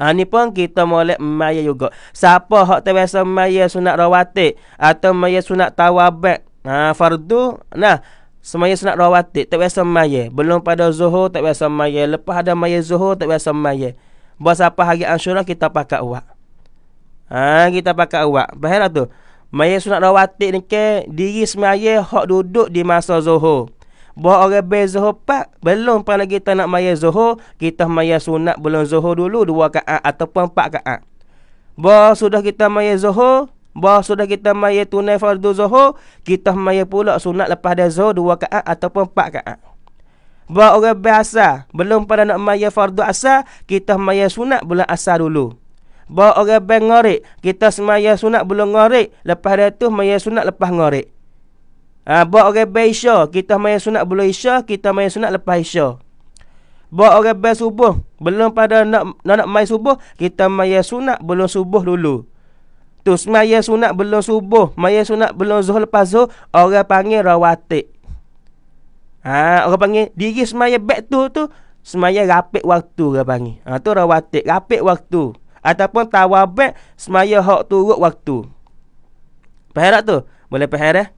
Ha, ni pun kita molek semaya juga. Siapa hak terbiasa semaya sunat rawatib atau semaya sunat tawabat ha, fardu nah semaya sunat rawatib tak biasa semaya. Belum pada zuhur tak biasa semaya. Lepas ada semaya zuhur tak biasa semaya. Bos apa hari Ashura kita pakai uak. Ha, kita pakai uak. Bahaya tu. Maya sunat rawatik ni ke diri semaya hak duduk di masa zohor. Buat orang bayar zuhur pak, belum pernah kita nak maya zohor, kita maya sunat belum zohor dulu dua kaat ataupun empat kaat. Bah sudah kita maya zohor, bah sudah kita maya tunai fardu zohor, kita maya pula sunat lepas dari zuhur dua kaat ataupun empat kaat. Bah orang bayar belum pernah nak maya fardu asa, kita maya sunat bulan asa dulu. Bawa orang bank ngorek. Kita semaya sunat belum ngorek. Lepas dia tu maya sunat lepas ngorek. Ha, bawa orang bank isya. Kita maya sunat belum isya. Kita maya sunat lepas isya. Bawa orang bank subuh. Belum pada nak nak, nak main subuh. Kita maya sunat belum subuh dulu. Tu semaya sunat belum subuh. Maya sunat belum zuh lepas zuh. Orang panggil rawatik. Ha, orang panggil diri semaya bek tu tu. Semaya rapik waktu orang panggil. Ha, rawatik. Rapik waktu. Rapik waktu ataupun tawabek semaya hak turut waktu. Faham tak tu? Boleh faham eh?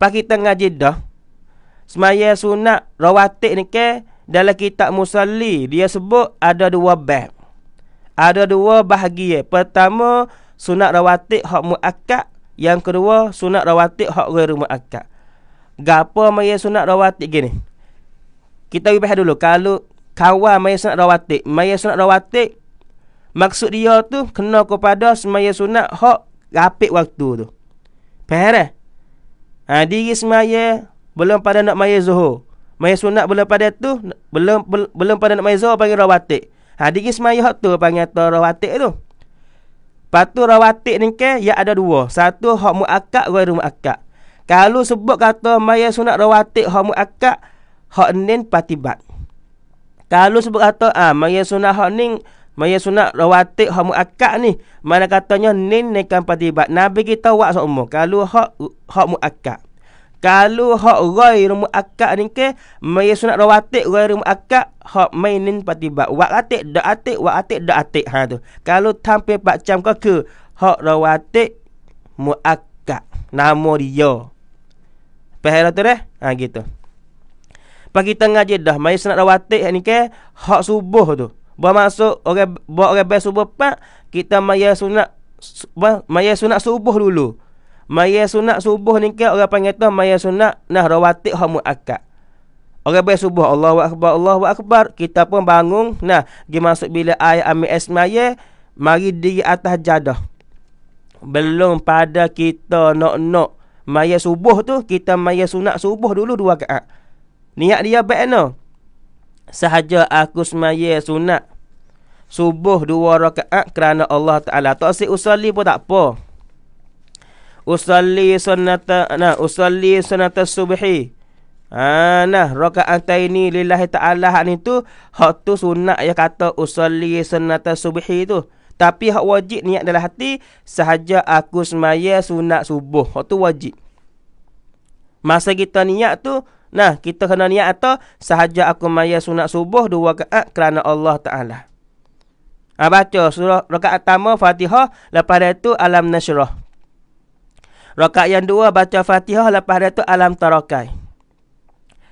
Pak kita ngaji dah. Semaya sunat rawatik ni ke dalam kitab musalli dia sebut ada dua bab. Ada dua bahagia. Pertama sunat rawatik hak muakkad, yang kedua sunat rawatik hak ghairu muakkad. Gapo maya sunat rawatik gini? Kita ubah dulu. Kalau kawan maya sunat rawatik, maya sunat rawatik Maksud dia tu kena kepada semaya sunat hak rapik waktu tu. Faham eh? Ha, diri semaya belum pada nak maya zuhur. Maya sunat belum pada tu, belum belum belum pada nak maya zuhur panggil rawatik. Ha, diri semaya hak tu panggil tu rawatik tu. Lepas rawatik ni ke, ya ada dua. Satu hak mu'akak, gua mu'akak. Kalau sebut kata maya sunat rawatik hak mu'akak, hak nin patibat. Kalau sebut kata, ah ha, maya sunat hak ni, Maya sunat rawatik hamu akak ni. Mana katanya nin nekan patibat. Nabi kita wak seumur. Kalau hak hak mu akak. Kalau hak roy rumu akak ni ke. Maya sunat rawatik roy rumu akak. Hak mainin patibat. Wak atik, dak atik, wak atik, dak atik. Ha tu. Kalau tampe pak cam kau ke. Hak rawatik mu akak. Nama dia. Pahala lah tu deh. Ha gitu. Pagi tengah je dah. Maya sunat rawatik ni ke. Hak subuh tu masuk, orang buat orang bayar subuh pak kita maya sunat maya sunat subuh dulu. Maya sunat subuh ni kan orang panggil tu maya sunat nah rawatib hak muakkad. Orang bayar subuh Allahu akbar Allahu akbar kita pun bangun nah gi masuk bila air ambil esmaya mari diri atas jadah. Belum pada kita nok-nok maya subuh tu kita maya sunat subuh dulu dua kaat. Niat dia baik no sahaja aku semaya sunat subuh dua rakaat kerana Allah Ta'ala. Tak si usali pun tak apa. Usali sunat nah, usali sunat subhi. Ha, nah, rakaat ini lillahi ta'ala hak ni tu, hak tu sunat yang kata usali sunat subhi tu. Tapi hak wajib niat dalam hati, sahaja aku semaya sunat subuh. Hak tu wajib. Masa kita niat tu, Nah, kita kena niat atau sahaja aku maya sunat subuh dua rakaat kerana Allah Ta'ala. Ha, baca surah rakaat pertama Fatihah. Lepas itu Alam Nasyurah. Rakaat yang dua baca Fatihah. Lepas itu Alam Tarakai.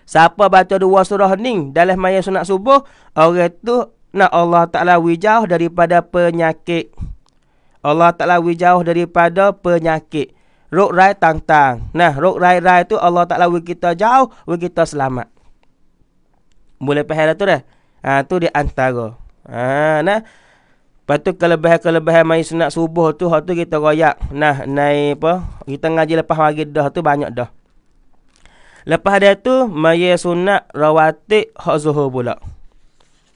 Siapa baca dua surah ni dalam maya sunat subuh. Orang itu nak Allah Ta'ala wijauh daripada penyakit. Allah Ta'ala wijauh daripada penyakit. โรคร้ายต่างๆนะโรคร้ายๆตัวอัลลอฮ์ Allah ตะลาวิกิตาจาวว่กิตาสลามะบุเลพะฮะละตัวเดอาตัวเดอันตารอานะปัตตุกะละบะฮะกะละบะฮะมายสนะซุบฮ์ตัวฮะตัวกิตากอยักนะในปะกิตางาจิเลปะฮะกิดะฮะตัว banyak ดะ Lepas dia tu maya sunat rawatib hak zuhur pula.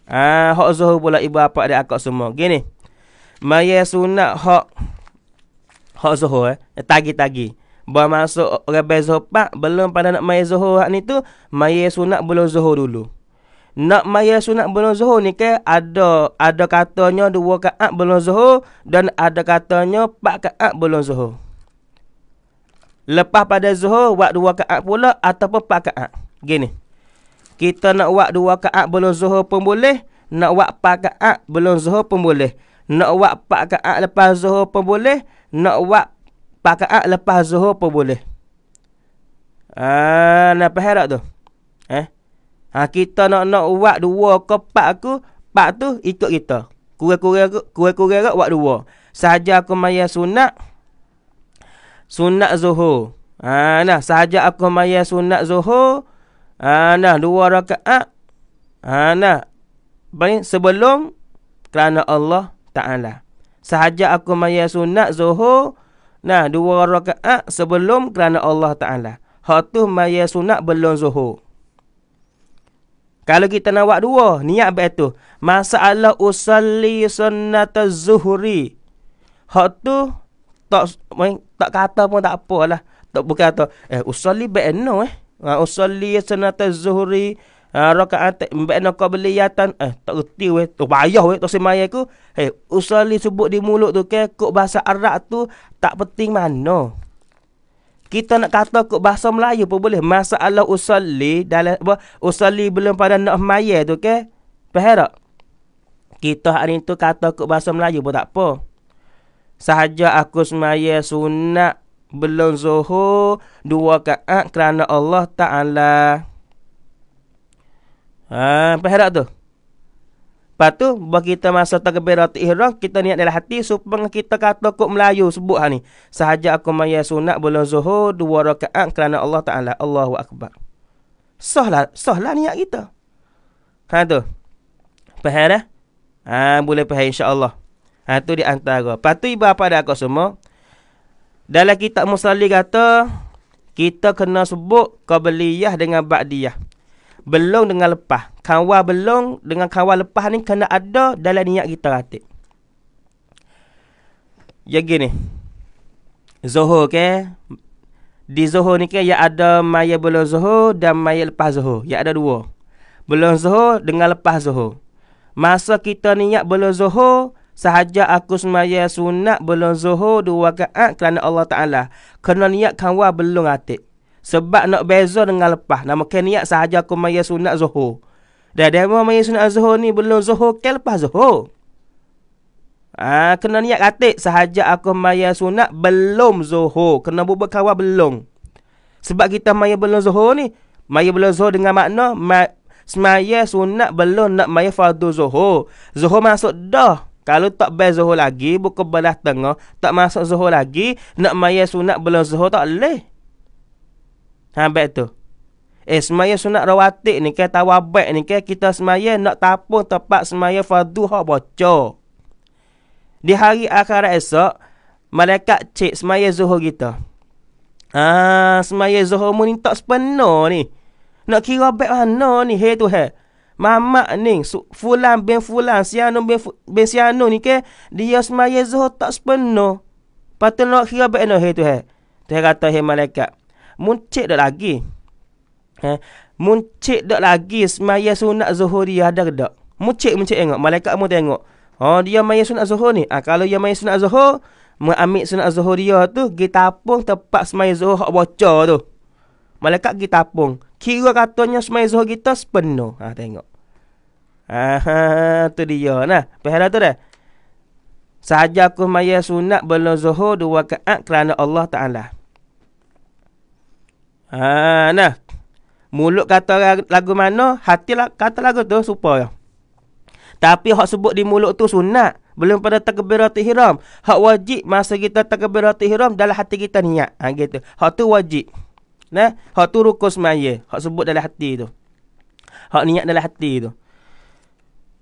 Ah hak zuhur pula ibu apa dia akak semua. Gini. Maya sunat hak hak zohor, eh. eh, tagi-tagi. Bermaksud masuk bayar Zuhur pak belum pada nak mai zohor. hak ni tu, mai sunat belum zohor dulu. Nak mai sunat belum zohor ni ke ada ada katanya dua kaat belum zohor dan ada katanya pak kaat belum zohor. Lepas pada zohor, buat dua kaat pula ataupun pak kaat. Gini. Kita nak buat dua kaat belum zohor pun boleh, nak buat pak kaat belum zohor pun boleh. Nak buat pak kaat lepas zohor pun boleh nak buat pakaat lepas zuhur pun boleh. Ah, nak faham tu? Eh? Ha, kita nak nak buat dua ke empat aku, empat tu ikut kita. Kurang-kurang aku, kurang-kurang aku buat dua. Saja aku maya sunat sunat zuhur. Ah, nah, saja aku maya sunat zuhur. Ah, nah, dua rakaat. Ah, nah. Baik, sebelum kerana Allah Ta'ala. Sahaja aku maya sunat zuhur. Nah, dua rakaat sebelum kerana Allah Ta'ala. Hatuh maya sunat belum zuhur. Kalau kita nak buat dua, niat baik tu. Masalah usalli sunat zuhuri. Hak tu, tak, tak kata pun tak apa Tak Tak berkata, eh usalli baik no eh. Ha, usalli sunat zuhuri. Ah, rakaat mbekno qabliyatan eh terti we tu bayah we tu semaya ku eh usali sebut di mulut tu ke kok bahasa arab tu tak penting mana kita nak kata kok bahasa melayu pun boleh masalah usali dalam apa usali belum pada nak maya tu ke faham kita hari tu kata kok bahasa melayu pun tak apa sahaja aku semai sunat belum zuhur dua kaat kerana Allah taala Ha, berharap tu. Lepas tu, buat kita masa takbirat ihram, kita niat dalam hati supaya kita kata kok Melayu sebut ni. Sahaja aku maya sunat bulan zuhur dua rakaat kerana Allah Ta'ala. Allahu Akbar. Sohlah, sohlah niat kita. Ha tu. Pahal eh? Ha, boleh pahal insyaAllah. Ha tu di antara. Lepas tu, ibu apa dah kau semua? Dalam kitab Musali kata, kita kena sebut kabeliyah dengan ba'diyah belong dengan lepas. Kawal belong dengan kawal lepas ni kena ada dalam niat kita ratik. Ya gini. Zuhur ke? Di Zuhur ni ke ya ada maya belum Zuhur dan maya lepas Zuhur. Ya ada dua. belong Zuhur dengan lepas Zuhur. Masa kita niat belum Zuhur, sahaja aku semaya sunat belum Zuhur dua kaat kerana Allah Ta'ala. Kena niat kawal belong ratik. Sebab nak beza dengan lepas. Nama niat sahaja aku maya sunat zuhur. Dan dia mahu maya sunat zuhur ni belum zuhur ke lepas zuhur. Ah, ha, kena niat katik sahaja aku maya sunat belum zuhur. Kena bubuk kawal belum. Sebab kita maya belum zuhur ni. Maya belum zuhur dengan makna ma semaya sunat belum nak maya fadu zuhur. Zuhur masuk dah. Kalau tak bayar zuhur lagi, buka belah tengah, tak masuk zuhur lagi, nak maya sunat belum zuhur tak boleh. Habis tu. Eh, semaya sunat rawatik ni kita tawabek ni ke, kita semaya nak tapung tempat semaya fardu hak bocor. Di hari akhir esok, malaikat cik semaya zuhur kita. Ah, semaya zuhur mu ni tak sepenuh ni. Nak kira beg mana ni, hei tu hei. Mamak ni, fulan bin fulan, sianu bin, bin sianu ni ke, dia semaya zuhur tak sepenuh. Patut nak kira beg mana, hei tu hei. Tu hei kata hei malaikat. Muncik dah lagi. Ha? Eh, muncik dah lagi semaya sunat zuhuri ada ke tak? Muncik-muncik tengok. Malaikat mu tengok. Oh dia maya sunat zuhur ni. Ah kalau dia maya sunat zuhur, mengambil sunat zuhuriyah tu, kita tapung tempat semaya zuhur hak bocor tu. Malaikat kita tapung. Kira katanya semaya zuhur kita sepenuh. Ah tengok. Ah tu dia. Nah, pahala tu dah. Saja aku maya sunat belum zuhur dua keat kerana Allah Ta'ala. Ha nah. Mulut kata lagu mana, hati lah kata lagu tu supaya. Tapi hak sebut di mulut tu sunat. Belum pada takbirat ihram. Hak wajib masa kita takbirat ihram dalam hati kita niat. Ha gitu. Hak tu wajib. Nah, hak tu rukus semaya. Hak sebut dalam hati tu. Hak niat dalam hati tu.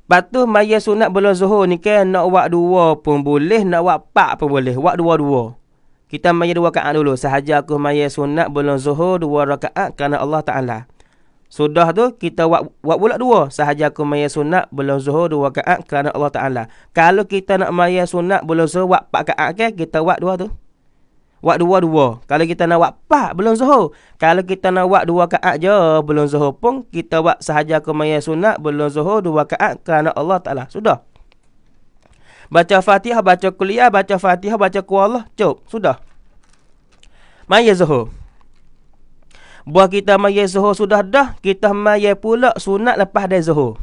Lepas tu maya sunat belum zuhur ni kan. Nak buat dua pun boleh. Nak buat empat pun boleh. Buat dua-dua. Kita maya dua rakaat dulu. Sahaja aku maya sunat belum zuhur dua rakaat kerana Allah Ta'ala. Sudah tu kita buat, buat pula dua. Sahaja aku maya sunat belum zuhur dua rakaat kerana Allah Ta'ala. Kalau kita nak maya sunat belum zuhur buat empat rakaat ke kita buat dua tu. Buat dua-dua. Kalau kita nak buat empat belum zuhur. Kalau kita nak buat dua rakaat je belum zuhur pun kita buat sahaja aku maya sunat belum zuhur dua rakaat kerana Allah Ta'ala. Sudah. Sudah. Baca Fatihah, baca kuliah, baca Fatihah, baca Kuala, cukup. Sudah. Maya Zuhur. Buah kita maya Zuhur sudah dah, kita maya pula sunat lepas dari Zuhur.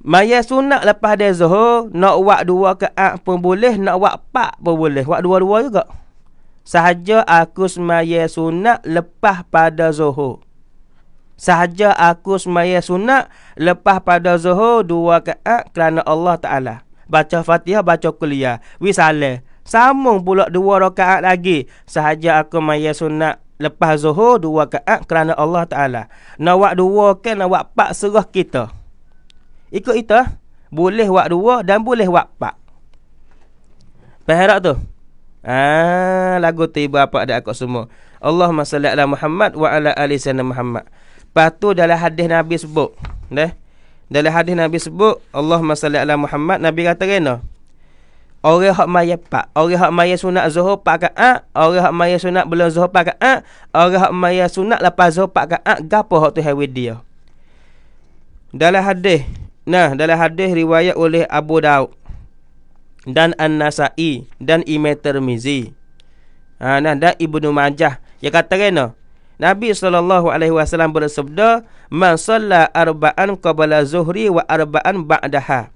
Maya sunat lepas dari Zuhur, nak buat dua ke ak ah pun boleh, nak buat pak pun boleh. Buat dua-dua juga. Sahaja aku semaya sunat lepas pada Zuhur sahaja aku semaya sunat lepas pada zuhur dua kaat kerana Allah Ta'ala. Baca fatihah, baca kuliah. Wih salih. Sambung pula dua rakaat lagi. Sahaja aku semaya sunat lepas zuhur dua kaat kerana Allah Ta'ala. Nak buat dua ke kan, nak buat pak serah kita. Ikut itu. Boleh buat dua dan boleh buat pak. Faham tu? Ah, lagu tiba apa ada aku semua. Allahumma salli ala Muhammad wa ala ali sayyidina Muhammad. Lepas tu dalam hadis Nabi sebut. Deh. Dalam hadis Nabi sebut, Allah salli ala Muhammad, Nabi kata kena. Orang hak maya pak, orang hak maya sunat zuhur pak ka a, ah, orang hak maya sunat belum zuhur pak ka a, ah, orang hak maya sunat lepas zuhur pak ka a, ah, gapo hak tu hawi dia. Dalam hadis, nah dalam hadis riwayat oleh Abu Daud dan An-Nasa'i dan Imam Tirmizi. Ha, nah dan Ibnu Majah, dia kata kena, no? Nabi sallallahu alaihi wasallam bersabda, "Man salla arba'an qabla zuhri wa arba'an ba'daha."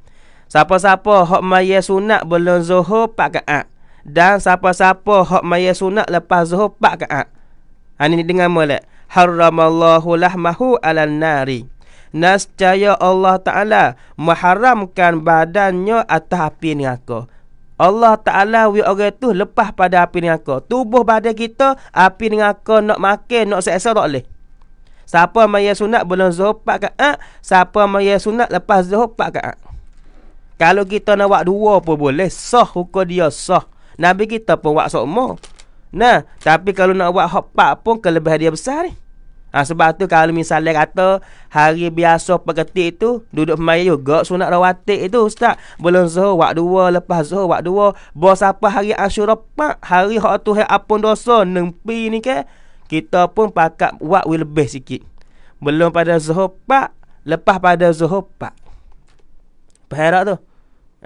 Siapa-siapa hok maya sunat belum zuhur pak ka'at. Dan siapa-siapa hok maya sunat lepas zuhur pak ka'at. Ha ini dengan molek. Haramallahu lahmahu alan nari. Nascaya Allah Ta'ala Muharamkan badannya atas api ni aku Allah Ta'ala we orang tu lepas pada api neraka. Tubuh badan kita, api neraka nak makan, nak seksa tak boleh. Siapa maya sunat belum zuhur pak ke ak? Eh? Siapa maya sunat lepas zuhur pak ke ak? Eh? Kalau kita nak buat dua pun boleh. Sah hukum dia sah. Nabi kita pun buat semua. Nah, tapi kalau nak buat hukum pun kelebihan dia besar ni. Eh? Ha, sebab tu kalau misalnya kata hari biasa pergetik itu duduk main juga sunat rawatik itu ustaz. Belum zuhur wak dua lepas zuhur wak dua. Bos apa hari asyura pak hari hak tu hak apun dosa nempi ni ke. Kita pun pakat buat lebih sikit. Belum pada zuhur pak lepas pada zuhur pak. Perhara tu.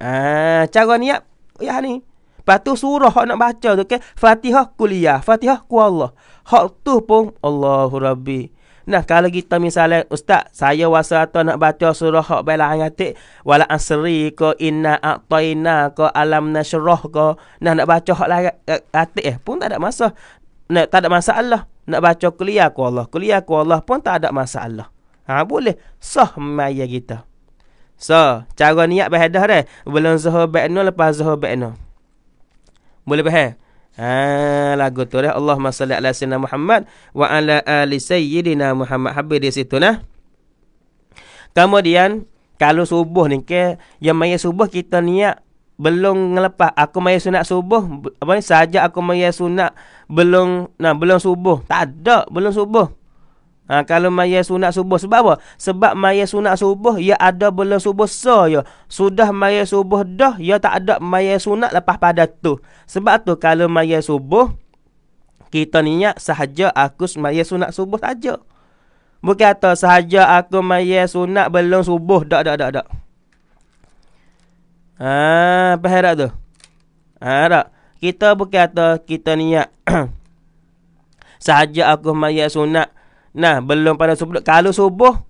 Ah, ha, cara niat ya ni. Lepas tu surah hak nak baca tu okay? Fatihah kuliah Fatihah ku Allah Hak tu pun Allahu Rabbi Nah kalau kita misalnya Ustaz saya wasa atau nak baca surah hak bela angatik Wala asri ko inna aktaina ko alam nasroh ko Nah nak baca hak lah eh, atik eh pun tak ada masa nak Tak ada masalah Nak baca kuliah ku Allah Kuliah ku Allah pun tak ada masalah Ha boleh Sah maya kita So, cara niak berhadah eh Belum zuhur baik lepas zuhur baik boleh faham? Ha, lagu tu dah. Allahumma salli ala sayyidina Muhammad wa ala ali sayyidina Muhammad. Habis di situ nah. Kemudian kalau subuh ni ke yang mai subuh kita niat belum ngelepas aku mai sunat subuh apa ni saja aku mai sunat belum nah belum subuh tak ada belum subuh Ha, kalau maya sunat subuh sebab apa? Sebab maya sunat subuh ia ya ada belum subuh so ya. Sudah maya subuh dah ia ya tak ada maya sunat lepas pada tu. Sebab tu kalau maya subuh kita niat sahaja aku maya sunat subuh saja. Bukan kata sahaja aku maya sunat belum subuh dak dak dak dak. Ah, ha, apa tu? Ah, ha, Kita bukan kata kita niat sahaja aku maya sunat Nah, belum pada subuh. Kalau subuh,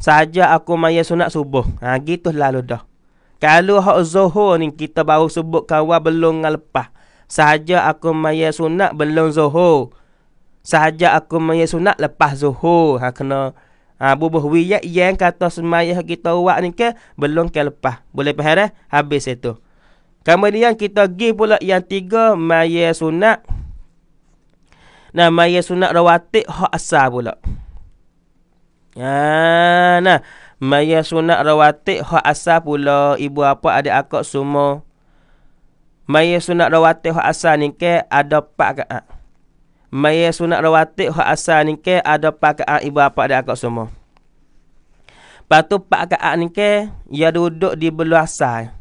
saja aku maya sunat subuh. Ha, gitu lalu dah. Kalau hak zuhur ni, kita baru subuh kawal belum ngelepah. Saja aku maya sunat belum zuhur. Saja aku maya sunat lepas zuhur. Ha, kena ha, bubuh wiyak yang kata semaya kita buat ni ke, belum ke lepas. Boleh faham eh? Habis itu. Kemudian kita pergi pula yang tiga, maya sunat. Nah, maya sunat rawatib hak asal pula. Ha, nah, maya sunat rawatib hak asal pula. Ibu apa ada akak semua. Maya sunat rawatib hak asal ni ke ada pak ke. Ha. Maya sunat rawatib hak asal ni ke ada pak ke. Ha. Ibu apa ada akak semua. Lepas tu pak ke ha, ni ke. Ya duduk di belu asal.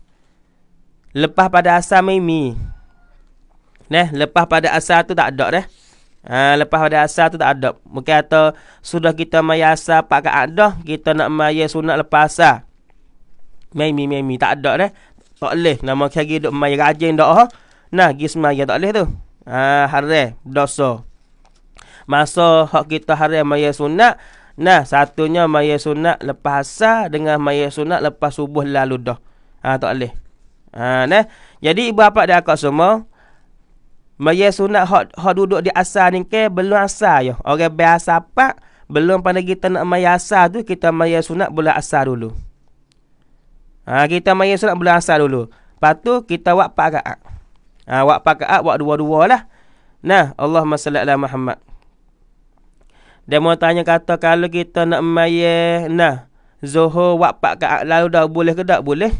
Lepas pada asal mimi. Nah, lepas pada asal tu tak ada dah. Ha, lepas pada asal tu tak ada. Mungkin kata sudah kita maya asal pak ke ada. Kita nak maya sunat lepas asal. Memi, memi. Tak ada dah. Tak boleh. Nama kaya duduk maya rajin dah. Oh. Nah, gis maya tak boleh tu. Ha, hari dosa. Masa hak kita hari maya sunat. Nah, satunya maya sunat lepas asal dengan maya sunat lepas subuh lalu dah. Ha, tak boleh. Ha, nah. Jadi, ibu bapa dan akak semua. Maya sunat hak hak duduk di asar ni ke belum asar ya. Orang biasa apa? Belum pandai kita nak maya asal tu kita maya sunat bulan asal dulu. Ha, kita maya sunat bulan asal dulu. patu kita buat pakaat. Ha, buat pakaat buat dua-dua lah. Nah, Allah salli ala Muhammad. Dia mau tanya kata kalau kita nak maya nah Zuhur wak pak lalu dah boleh ke tak boleh?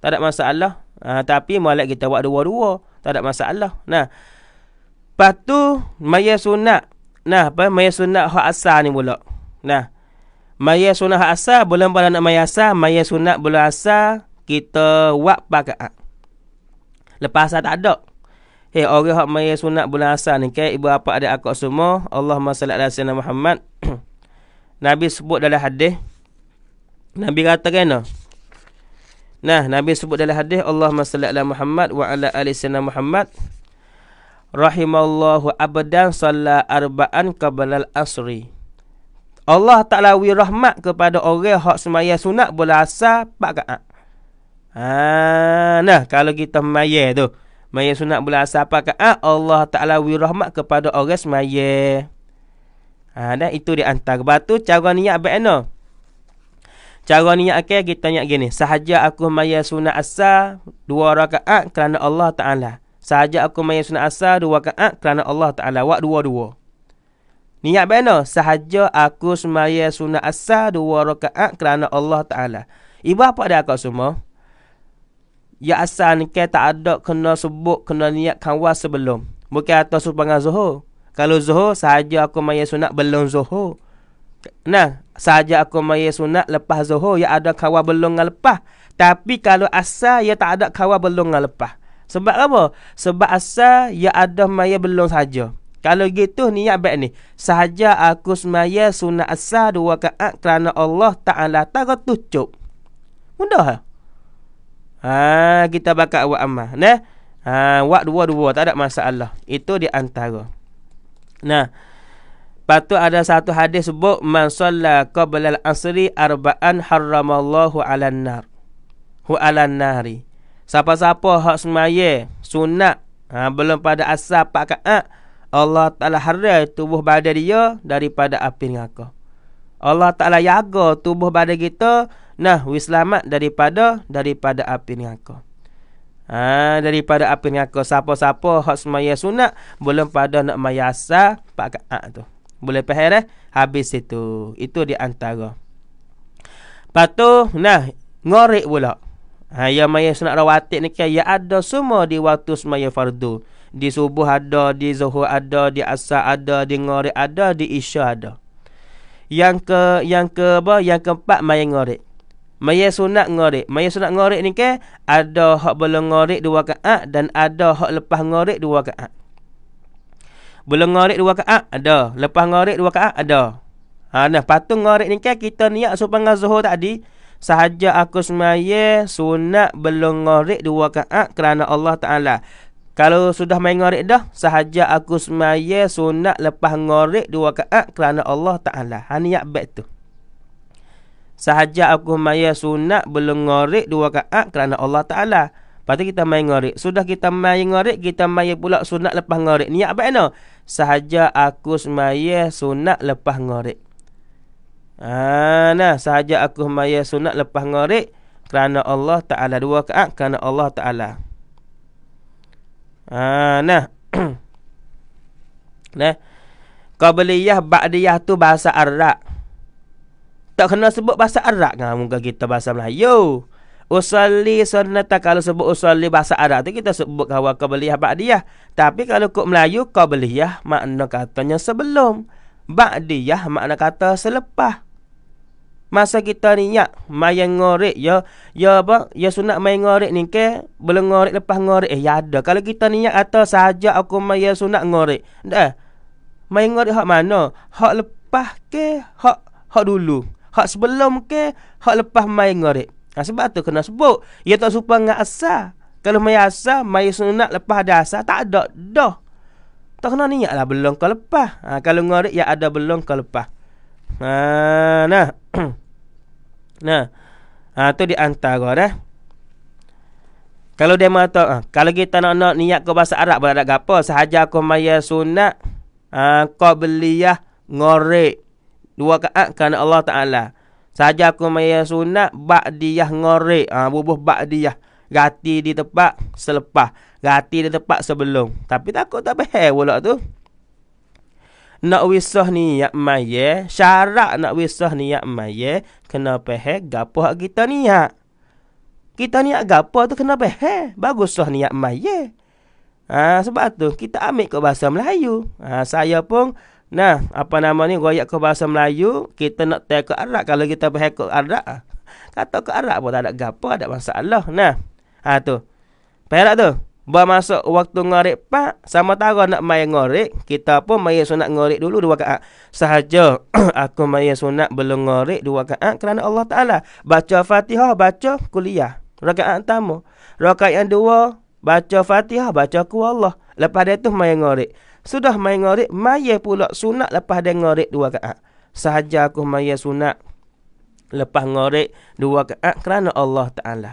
Tak ada masalah. Ha, tapi malat kita buat dua-dua. Tak ada masalah. Nah. Lepas tu, maya sunat. Nah, apa? Maya sunat hak asal ni pula. Nah. Maya sunat hak asal, bulan pada nak maya asal, maya sunat bulan asal, kita buat pakaat. Lepas asal tak ada. Hei, orang hak maya sunat bulan asal ni, kaya ibu apa ada akak semua, Allah salat ala sayyidina Muhammad. Nabi sebut dalam hadis. Nabi kata kena, no? Nah, Nabi sebut dalam hadis Allahumma salli ala Muhammad wa ala ali sayyidina Muhammad. Rahimallahu abadan salla arba'an qabla al-asri. Allah Taala wi rahmat kepada orang hak semaya sunat bola asar empat rakaat. Ha, nah kalau kita semaya tu, semaya sunat bola asar empat rakaat, Allah Taala wi rahmat kepada orang semaya. Ha, dan itu di antara batu cara niat baik Cara ni yang akhir kita niat gini. Sahaja aku mayat sunat asal dua rakaat kerana Allah Ta'ala. Sahaja aku mayat sunat asal dua rakaat kerana Allah Ta'ala. Wak dua-dua. Niat benda. Sahaja aku semaya sunat asal dua rakaat kerana Allah Ta'ala. Ibu apa dah kau semua? Ya asal ni ke tak ada kena sebut kena niat kawas sebelum. Bukan atas subangan zuhur. Kalau zuhur sahaja aku mayat sunat belum zuhur. Nah, saja aku maya sunat lepas zuhur ya ada kawa belum ngan lepas tapi kalau asal ya tak ada kawa belum ngan lepas sebab apa sebab asal ya ada maya belum saja kalau gitu niat baik ni saja aku semaya sunat asal dua kaat kerana Allah taala tak tutup mudah ha kita bakal buat amal nah ha buat dua-dua tak ada masalah itu di antara nah Patut ada satu hadis sebut man solla qabla al-asri arba'an haramallahu 'alan nar. Hu 'alan nari. Siapa-siapa hak semaya sunat ha, belum pada asar pakat Allah Taala haram tubuh badan dia daripada api neraka. Allah Taala jaga tubuh badan kita nah wis selamat daripada daripada api neraka. Ha, daripada api neraka siapa-siapa hak semaya sunat belum pada nak mayasa pakat tu. Boleh faham eh? Habis itu. Itu di antara. Patu nah ngorek pula. Ha ya maya sunat rawatib ni kan ya ada semua di waktu semaya fardu. Di subuh ada, di zuhur ada, di asar ada, di ngorek ada, di isya ada. Yang ke yang ke apa? Yang keempat maya ngorek. Maya sunat ngorek. Maya sunat ngorek ni kan ada hak belum ngorek dua kaat dan ada hak lepas ngorek dua kaat. Belum ngorek dua kaak ada. Lepas ngorek dua kaak ada. Ha nah patung ngorek ni kan kita niat supaya Zuhur tadi sahaja aku semaya sunat belum ngorek dua kaak kerana Allah Taala. Kalau sudah main ngarik dah sahaja aku semaya sunat lepas ngorek dua kaak kerana Allah Taala. Ha niat baik tu. Sahaja aku maya sunat belum ngorek dua kaak kerana Allah Taala. Lepas tu kita main ngorek. Sudah kita main ngorek, kita main pula sunat lepas ngorek. Niat apa ni? Sahaja aku semaya sunat lepas ngorek. Ha, nah, sahaja aku semaya sunat lepas ngorek Kerana Allah Ta'ala dua keat. Kerana Allah Ta'ala. Ha, nah. nah. Kau Qabliyah ba'diyah tu bahasa Arab. Tak kena sebut bahasa Arab kan muka kita bahasa Melayu. Usalli sunnata kalau sebut usalli bahasa Arab tu kita sebut kawa qabliyah ba'diyah. Tapi kalau kau Melayu qabliyah makna katanya sebelum. Ba'diyah makna kata selepas. Masa kita niat ya, main ngorek ya ya apa ya sunat main ngorek ni ke belum ngorek lepas ngorek eh ya ada kalau kita niat ya, atau saja aku main ya sunat ngorek dah eh? main ngorek hak mana hak lepas ke hak hak dulu hak sebelum ke hak lepas main ngorek Ha, sebab tu kena sebut. Ia tak serupa dengan asal. Kalau mai asal, mai sunat lepas ada asal, tak ada dah. Tak kena niat lah belum kau lepas. Ha, kalau ngorek ya ada belum kau lepas. Ha, nah. nah. Ha, tu di antara dah. Kalau dia mata, ha, kalau kita nak nak niat ke bahasa Arab berada gapo sahaja aku maya sunat ha, kau beliah ngorek dua kaat kerana Allah Taala. Saja aku maya sunat Ba'diyah ngorek ha, Bubuh ba'diyah Gati di tempat selepas Gati di tempat sebelum Tapi takut tak payah pula tu Nak wisah ni yak maya Syarat nak wisah ni yak maya Kena payah gapoh kita ni yak Kita ni yak gapoh tu kena payah Baguslah ni yak maya ha, Sebab tu kita ambil ke bahasa Melayu ha, Saya pun Nah, apa nama ni royak ke bahasa Melayu, kita nak tel ke Arab kalau kita berhak ke Arab. Ah, kata ke Arab pun tak ada gapo, ada masalah. Nah. Ha tu. Perak tu. Ba masuk waktu ngorek pak, sama tahu nak main ngorek, kita pun main sunat ngorek dulu dua kaat. Sahaja aku main sunat belum ngorek dua kaat kerana Allah Taala. Baca Fatihah, baca kuliah. Rakaat tamu. Rakaat yang dua, baca Fatihah, baca ku Allah. Lepas dia tu main ngorek. Sudah main ngorik, maya pula sunat lepas dia ngorik dua kaat. Sahaja aku maya sunat lepas ngorik dua kaat kerana Allah Ta'ala.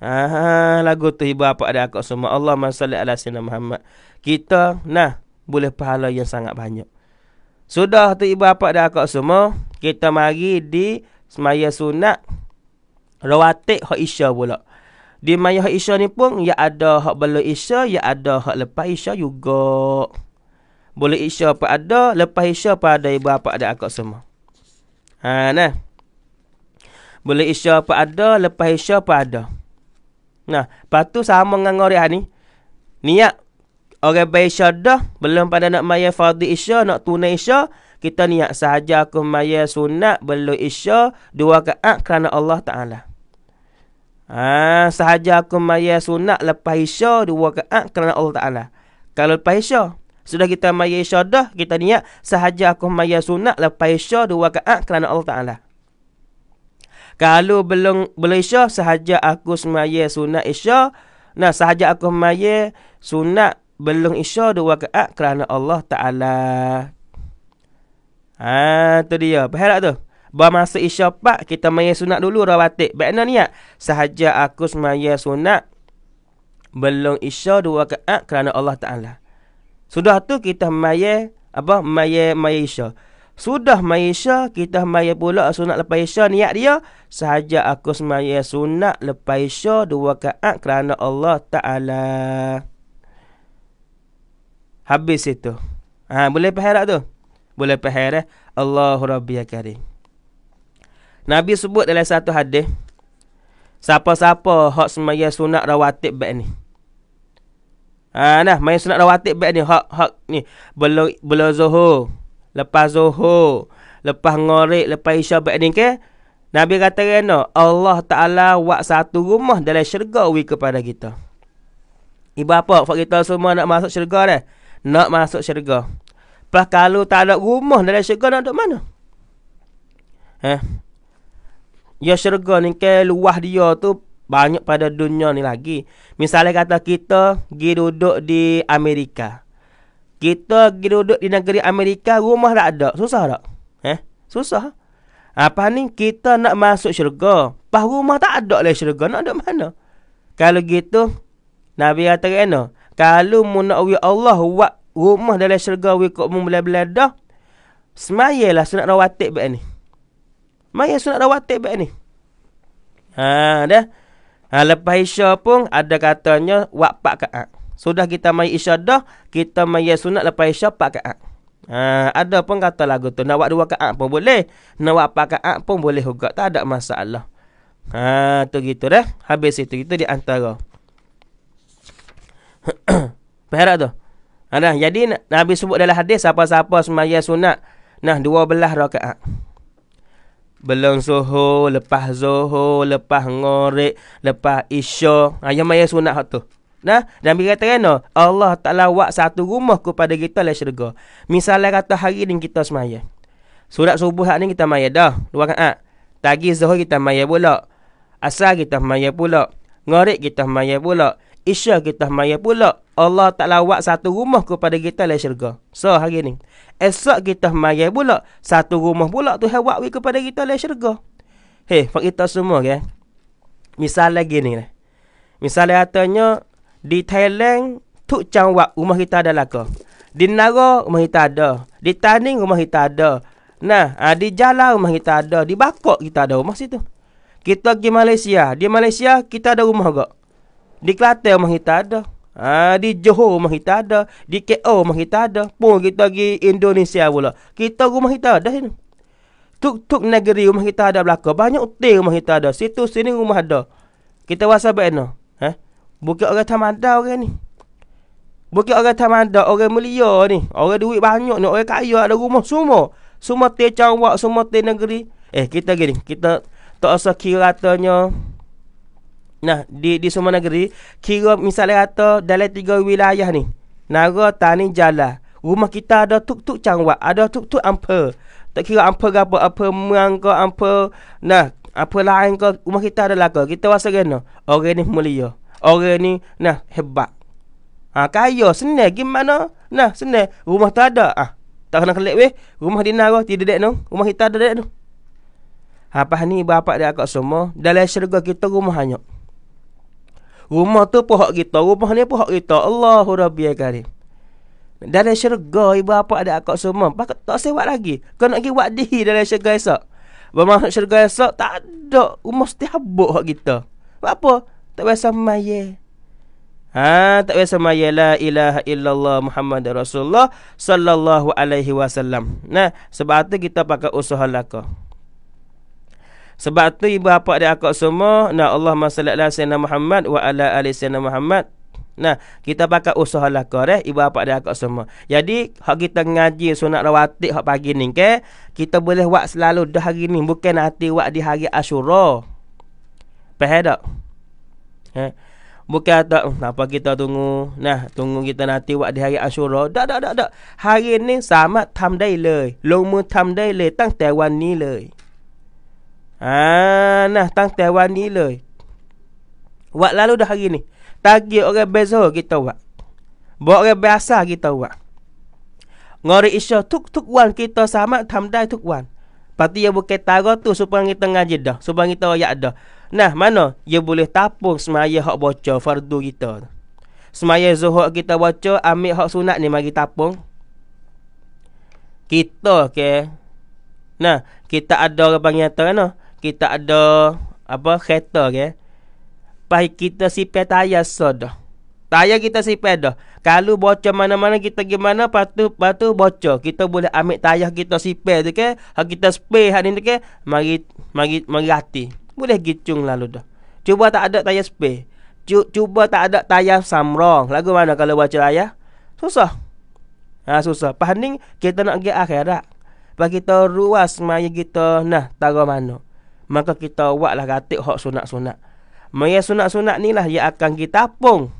Ah, lagu tu ibu apa ada aku semua. Allah masalli ala sayyidina Muhammad. Kita nah boleh pahala yang sangat banyak. Sudah tu ibu apa ada aku semua, kita mari di Maya sunat Rawatik hak isya pula. Di maya hak isya ni pun ya ada hak belu isya, ya ada hak lepas isya juga. Boleh isya apa ada, lepas isya apa ada, ibu apa ada akak semua. Ha nah. Boleh isya apa ada, lepas isya apa ada. Nah, patu sama dengan ngorek ni. Niat orang bayi isya dah, belum pada nak maya fardhi isya, nak tunai isya, kita niat sahaja aku maya sunat belum isya dua kaat kerana Allah Taala. Ha, sahaja aku maya sunat lepas isya dua kaat kerana Allah Taala. Kalau lepas isya, sudah kita maya isya kita niat sahaja aku maya sunat lepas isya dua kaat kerana Allah Ta'ala. Kalau belum belum isya, sahaja aku semaya sunat isya. Nah, sahaja aku maya sunat belum isya dua kaat kerana Allah Ta'ala. Haa, tu dia. Perhatian tu. Bawa masa isya pak, kita maya sunat dulu rawatik. Bagaimana niat? Sahaja aku semaya sunat belum isya dua kaat kerana Allah Ta'ala. Sudah tu kita maya apa maya maya Sudah maya kita maya pula sunat lepas isya niat dia sahaja aku semaya sunat lepas isya dua kaat kerana Allah Taala. Habis itu. Ha, boleh perhara tu? Boleh perhara. Eh? Allahu Rabbi ya Karim. Nabi sebut dalam satu hadis. Siapa-siapa hak semaya sunat rawatib baik ni. Ha nah main sunat rawatib baik ni hak hak ni belo belo zuhur lepas zuhur lepas ngorik lepas isya baik ni ke Nabi kata kena Allah Taala buat satu rumah dalam syurga wi kepada kita. Ibu apa fak kita semua nak masuk syurga dah. Nak masuk syurga. Pas kalau tak ada rumah dalam syurga nak dok mana? Eh? Ya syurga ni ke luah dia tu banyak pada dunia ni lagi. Misalnya kata kita pergi duduk di Amerika. Kita pergi duduk di negeri Amerika, rumah tak ada. Susah tak? Eh? Susah. Apa ni kita nak masuk syurga? Pas rumah tak ada lah syurga. Nak ada mana? Kalau gitu, Nabi kata kena. Kalau mu nak Allah buat rumah dalam syurga wi kok mu boleh bela dah. Semayalah sunat rawatib baik ni. Semayalah sunat rawatib baik ni. Ha, dah. Ha, lepas isya pun ada katanya wak pak ka'at. Sudah kita mai isya dah, kita mai sunat lepas isya pak ka'at. Ha, ada pun kata lagu tu. Nak buat dua ka'at pun boleh. Nak buat pak ka'at pun boleh juga. Tak ada masalah. Ha, tu gitu dah. Habis itu. Itu di antara. Perak tu. Ha, dah. Jadi Nabi sebut dalam hadis siapa-siapa semaya sunat. Nah, dua belah rakaat. Belum suhu, lepas zuhu, lepas ngorek, lepas isya. Ha, yang maya sunat tu. Nah, dan bila kata kena, Allah tak lawak satu rumah kepada kita lah syurga. Misalnya kata hari ni kita semaya. Surat subuh hari ni kita maya dah. Dua kan, ha? Tagi zuhu kita maya pula. Asal kita maya pula. Ngorek kita maya pula. Isya kita maya pula. Allah tak lawak satu rumah kepada kita lah syurga. So hari ni. Esok kita maya pula. Satu rumah pula tu hewak wik kepada kita lah syurga. Hei, fak kita semua ke. Misalnya gini lah. Eh. Misalnya katanya. Di Thailand. Tuk cangwak rumah kita ada lah ke. Di Nara rumah kita ada. Di Taning rumah kita ada. Nah, ha, di Jalan rumah kita ada. Di Bakok kita ada rumah situ. Kita pergi Malaysia. Di Malaysia kita ada rumah kok. Di Kelantan memang kita ada. Ha, di Johor memang kita ada. Di KO memang kita ada. Pun kita pergi Indonesia pula. Kita rumah kita ada sini. Tuk-tuk negeri rumah kita ada belakang. Banyak hotel rumah kita ada. Situ sini rumah ada. Kita rasa baik no. Ha? Bukit orang tamanda orang ni. Bukit orang tamanda orang mulia ni. Orang duit banyak ni. Orang kaya ada rumah semua. Semua tecawak, semua te negeri. Eh, kita gini. Kita tak usah kira katanya. Nah, di di semua negeri, kira misalnya kata dalam tiga wilayah ni, Nara, Tani, Jala. Rumah kita ada tuk-tuk cangwak, ada tuk-tuk ampe. Tak kira ampe apa, apa muang ke, nah, apa lain ke, rumah kita ada laga. Kita rasa kena, orang ni mulia. Orang ni, nah, hebat. Ha, kaya, senang, gimana? Nah, senang, rumah tak ada. Ah, ha, tak nak kelek weh, rumah di Nara, tidak ada, no? rumah kita ada, ada, no? Apa ni bapak dia akak semua Dalam syurga kita rumah hanyut Rumah tu pun hak kita. Rumah ni pun hak kita. Allahu Rabbi ya Karim. Dalam syurga ibu apa ada akak semua. Bakal tak sewa lagi. Kau nak pergi buat dalam syurga esok. Bermaksud syurga esok tak ada rumah setiap habuk hak kita. apa? Tak biasa maya. Ha, tak biasa maya. La ilaha illallah Muhammad Rasulullah sallallahu alaihi wasallam. Nah, sebab tu kita pakai usaha lakah. Sebab tu ibu bapa dia akak semua Nah Allah masalah lah Sayyidina Muhammad Wa ala alih Sayyidina Muhammad Nah, kita pakai usaha lah eh? Ibu bapa dia akak semua Jadi, hak kita ngaji sunat rawatik hak pagi ni ke Kita boleh buat selalu dah hari ni Bukan nanti buat di hari Ashura Faham tak? Eh? Bukan tak, hmm, apa kita tunggu Nah, tunggu kita nanti buat di hari Ashura Tak, tak, tak, tak Hari ni sama tamdai le Lumu tamdai le Tang Taiwan ni le Ah, nah tang Taiwan ni lah. Buat lalu dah hari ni. Tagi orang beza kita wak, Buat orang biasa kita wak. Ngori isya tuk tuk wan kita sama tamdai tuk wan. Pati yang bukit tarot tu supaya kita ngaji dah. Supaya kita ayak dah. Nah mana? Ya boleh tapung semaya hak bocor fardu kita. Semaya zuhur kita bocor ambil hak sunat ni mari tapung. Kita ke. Okay? Nah kita ada orang panggil atas kan? kita ada apa kereta ke. Okay? kita si petaya sod. Tayar kita si dah. Kalau bocor mana-mana kita gimana patu patu bocor. Kita boleh ambil tayar kita si tu ke. Hak kita spray hak ni tu ke. Mari mari mari hati. Boleh gicung lalu dah. Cuba tak ada tayar spray. Cuba tak ada tayar samrong. Lagu mana kalau baca tayar? Susah. Ha, susah. Pahning kita nak ke akhirat. Bagi kita ruas maya kita nah tahu mana maka kita buatlah katik hak sunat-sunat. Maya sunat-sunat ni lah yang akan kita pung.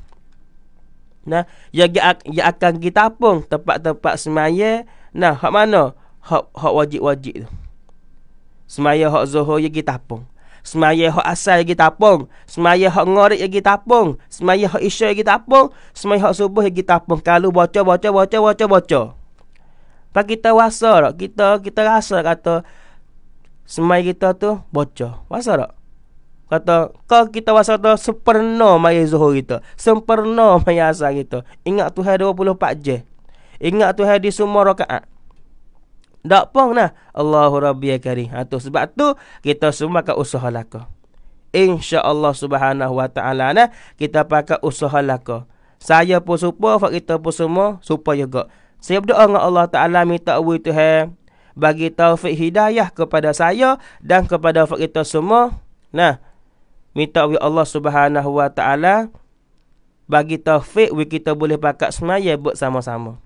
Nah, yang ya akan kita pung tempat-tempat semaya. Nah, hak mana? Hak hak wajib-wajib tu. Semaya hak zuhur yang kita pung. Semaya hak asal yang kita pung. Semaya hak ngorik yang kita pung. Semaya hak isya yang kita pung. Semaya hak subuh yang kita pung. Kalau bocor, bocor, bocor, bocor, bocor. Pak kita wasa kita kita rasa kata semai kita tu bocor. Wasa tak? Kata, kau kita wasa tu sempurna maya zuhur kita. Sempurna maya asal kita. Ingat Tuhan 24 je. Ingat Tuhan di semua rakaat. Tak pun lah. Allahu Rabbi ya Karim. Ha, Sebab tu, kita semua akan usaha laka. InsyaAllah subhanahu wa ta'ala nah, kita pakai usaha laka. Saya pun supa, kita pun semua supaya juga. Saya berdoa dengan Allah Ta'ala minta awal Tuhan bagi taufik hidayah kepada saya dan kepada kita semua. Nah, minta oleh Allah Subhanahu Wa Taala bagi taufik we kita boleh pakat semaya buat sama-sama.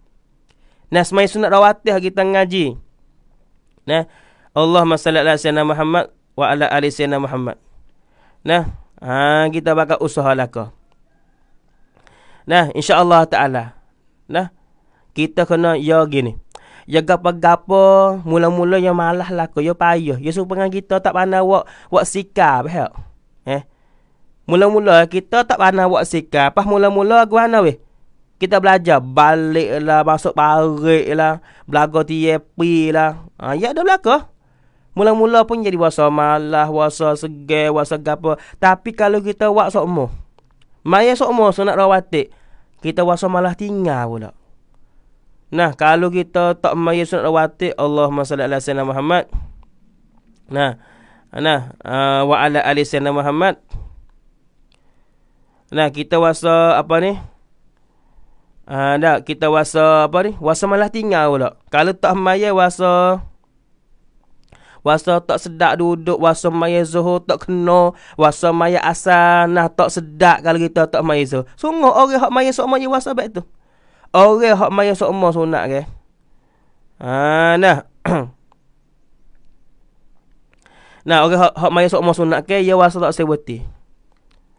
Nah, semaya sunat rawatih kita ngaji. Nah, Allah masallallahu alaihi wasallam Muhammad wa ala ali sayyidina Muhammad. Nah, ha, kita bakal usaha laka. Nah, insya-Allah taala. Nah, kita kena ya gini. Ya gapa-gapa, mula-mula yang malah lah ko, yo payah. Ya supaya kita tak pandai wak, wak sikap, hek. Eh. Mula-mula kita tak pandai wak sikap. Pas mula-mula aku ana weh? Kita belajar balik lah, masuk parik lah, belaga TAP lah. Ha, ya ada belaka. Mula-mula pun jadi wasa malah, wasa segar, wasa gapa. Tapi kalau kita wak sokmo, maya sokmo so nak rawatik, kita wasa malah tinggal pula. Nah, kalau kita tak maya sunat rawatib Allahumma salli ala sayyidina Muhammad. Nah. Nah, uh, wa ala ali sayyidina Muhammad. Nah, kita wasa apa ni? Ah, uh, dak kita wasa apa ni? Wasa malah tinggal pula. Kalau tak maya wasa Wasa tak sedak duduk, wasa maya zuhur tak kena, wasa maya asal, nah tak sedak kalau kita tak maya zuhur. Sungguh orang yang maya sok maya wasa baik tu. Orang okay, hak maya semua sunat ke. Okay? Ha, ah nah. nah, orang okay, hak, maya semua sunat ke, okay? ya wasal tak sebuti.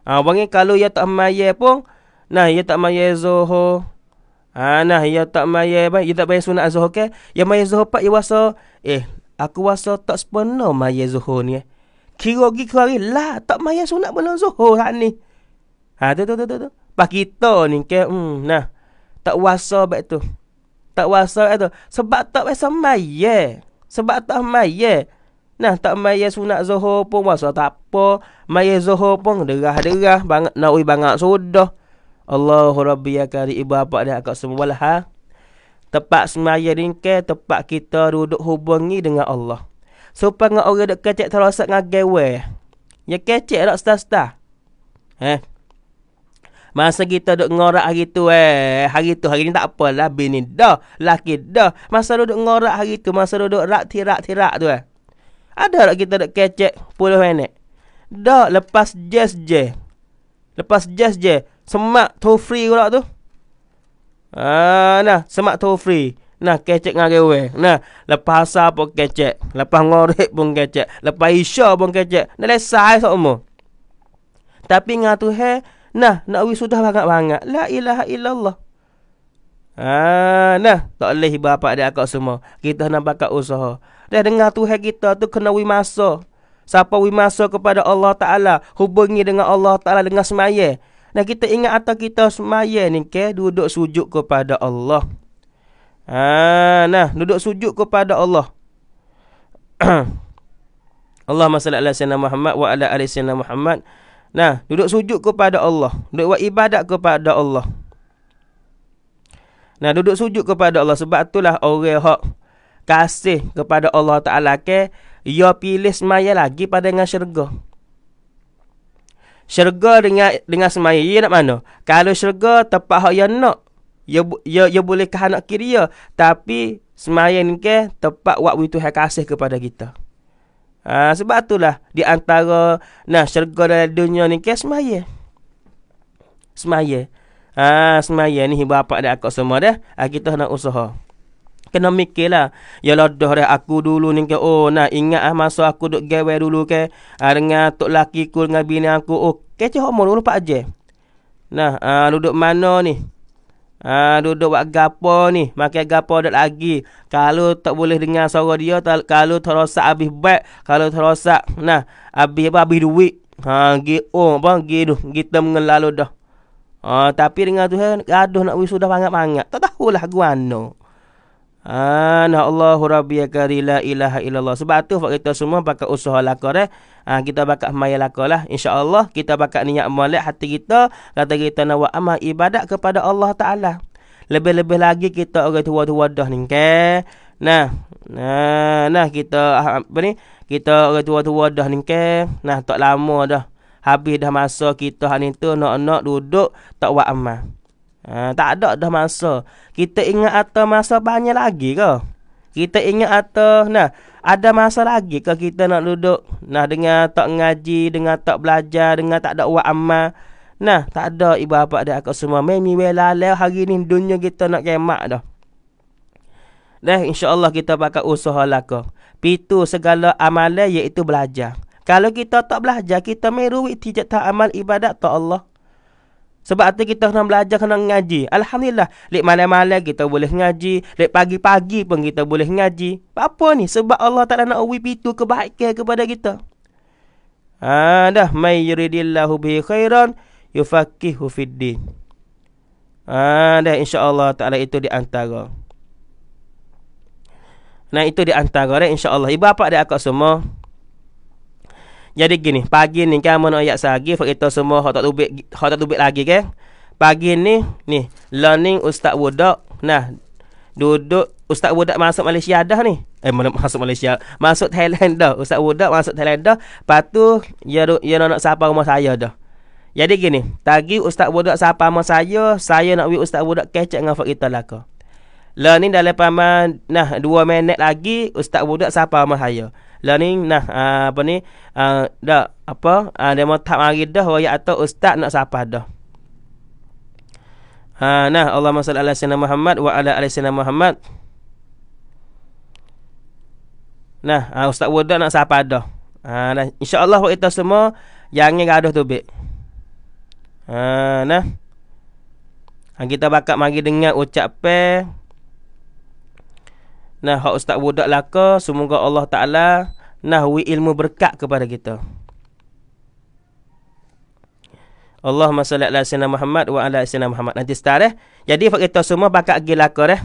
Ah ha, bagi kalau ya tak maya pun, nah ya tak maya zuhur. Ah nah ya tak maya baik, ya tak bayar sunat zuhur ke. Okay? Ya maya zuhur pak ya wasal. Eh, aku wasal tak sepenuh maya zuhur ni. Eh. Kira pergi kuari lah, tak maya sunat belum zuhur hak lah ni. Ha tu tu tu tu. tu. Pak kita ni ke, hmm nah tak wasa baik tu. Tak wasa baik tu. Sebab tak wasa maya. Sebab tak maya. Nah, tak maya sunat zuhur pun wasa tak apa. Maya zuhur pun derah-derah. Bang, Nak banyak sudah. Allahu Rabbi ya kari ibu bapa dan akak semua lah. Ha? Tempat semaya ke, tempat kita duduk hubungi dengan Allah. Supaya orang dekat kecek terasa dengan gewe. Ya kecek tak setah-setah. Eh? Masa kita duduk ngorak hari tu eh. Hari tu hari ni tak apalah. Bini dah. Laki dah. Masa duduk ngorak hari tu. Masa duduk rak tirak tirak tu eh. Ada tak kita duduk kecek 10 minit? Dah lepas jazz je. Lepas jazz je. Semak to free pula tu. Ah, nah. Semak to free. Nah kecek dengan gue Nah Lepas asal pun kecek Lepas ngorek pun kecek Lepas isya pun kecek Nak lesa semua Tapi ngatu he eh, Nah, nak wisudah banyak bangat La ilaha illallah. Ah, nah, tak boleh bapak dia akak semua. Kita nak bakat usaha. Dah dengar Tuhan kita tu kena wimasa. Siapa wimasa kepada Allah Ta'ala. Hubungi dengan Allah Ta'ala dengan semaya. Nah, kita ingat atas kita semaya ni. ke duduk sujud kepada Allah. Ah, nah, duduk sujud kepada Allah. Allahumma salli ala sayyidina Muhammad wa ala ala sayyidina Muhammad. Nah, duduk sujud kepada Allah, duduk buat ibadat kepada Allah. Nah, duduk sujud kepada Allah sebab itulah orang hak kasih kepada Allah Taala ke, ia pilih semaya lagi pada dengan syurga. Syurga dengan dengan semaya, ia nak mana? Kalau syurga tempat hak yang nak, ia, ia, ia boleh ke anak kiri ia. Tapi semaya ni ke tempat waktu itu yang kasih kepada kita. Ha, sebab itulah di antara nah syurga dalam dunia ni ke semaya. Semaya. Ha, semaya ni ibu bapa ada aku semua dah. Ha, kita nak usaha. Kena mikirlah. Ya lah dah aku dulu ni ke. Oh nak ingat lah masa aku duduk gawe dulu ke. Ha, dengan tok laki ku dengan bini aku. Oh kecoh umur lupa aje. Nah, ha, duduk mana ni? Ha, duduk buat gapo ni. Makan gapo dah lagi. Kalau tak boleh dengar suara dia. Kalau terosak habis beg. Kalau terosak. Nah. Habis apa? Habis duit. Ha, gitu oh, apa? Gitu. Kita mengelalu dah. Ha, tapi dengan tu. Gaduh nak wisuda sudah pangat-pangat. Tak tahulah gua no. Ana Allahu Rabbi akari ya la ilaha illallah. Sebab tu kita semua pakai usaha lakar eh. Ha, kita pakai maya lakar lah. InsyaAllah kita pakai niat malik hati kita. Kata kita nak buat amal ibadat kepada Allah Ta'ala. Lebih-lebih lagi kita orang tua-tua dah ni. Nah, nah, nah kita ah, apa ni? Kita orang tua-tua dah ni. Nah, tak lama dah. Habis dah masa kita hari tu nak-nak duduk tak buat amal. Ha, tak ada dah masa. Kita ingat atau masa banyak lagi ke? Kita ingat atau, nah, ada masa lagi ke kita nak duduk nah dengan tak ngaji, dengan tak belajar, dengan tak ada buat amal. Nah, tak ada ibu bapa dia aku semua. Memi welalah hari ni dunia kita nak kemak dah. Dah insya-Allah kita bakal usaha lah Pitu segala amalan iaitu belajar. Kalau kita tak belajar, kita meruik tidak tak amal ibadat tak Allah. Sebab tu kita kena belajar kena ngaji. Alhamdulillah. Lek malam-malam kita boleh ngaji. Lek pagi-pagi pun kita boleh ngaji. Apa ni? Sebab Allah tak nak uwi pintu kebaikan kepada kita. Ah dah. May yuridillahu bihi khairan. Yufakihu fiddin. Ah ha, dah. InsyaAllah Ta'ala itu di antara. Nah itu di antara dah. InsyaAllah. Ibu apa dia akak semua? Jadi gini, pagi ni kan mana ayat sehari for kita semua hak tak tubik hak tak tubik lagi kan. Pagi ni ni learning Ustaz Wudak. Nah, duduk Ustaz Wudak masuk Malaysia dah ni. Eh mana masuk Malaysia? Masuk Thailand dah. Ustaz Wudak masuk Thailand dah. Patu ya ya nak, nak sapa rumah saya dah. Jadi gini, tadi Ustaz Wudak sapa rumah saya, saya nak wi Ustaz Wudak kecek dengan for kita lah ke. Learning dalam paman nah dua minit lagi Ustaz Wudak sapa rumah saya learning nah uh, apa ni uh, apa uh, ah, demo tak mari dah royak atau ustaz nak sapah dah uh, nah Allahumma salli ala sayyidina Muhammad wa ala ali sayyidina Muhammad nah uh, ustaz wada nak sapah dah ha uh, nah insyaallah kita semua jangan gaduh tu baik uh, nah kita bakal mari dengar ucapan Nah, hak ustaz budak laka, semoga Allah Ta'ala nahwi ilmu berkat kepada kita. Allahumma salli ala sayyidina Muhammad wa ala sayyidina Muhammad. Nanti start eh. Jadi kita semua bakal pergi laka eh.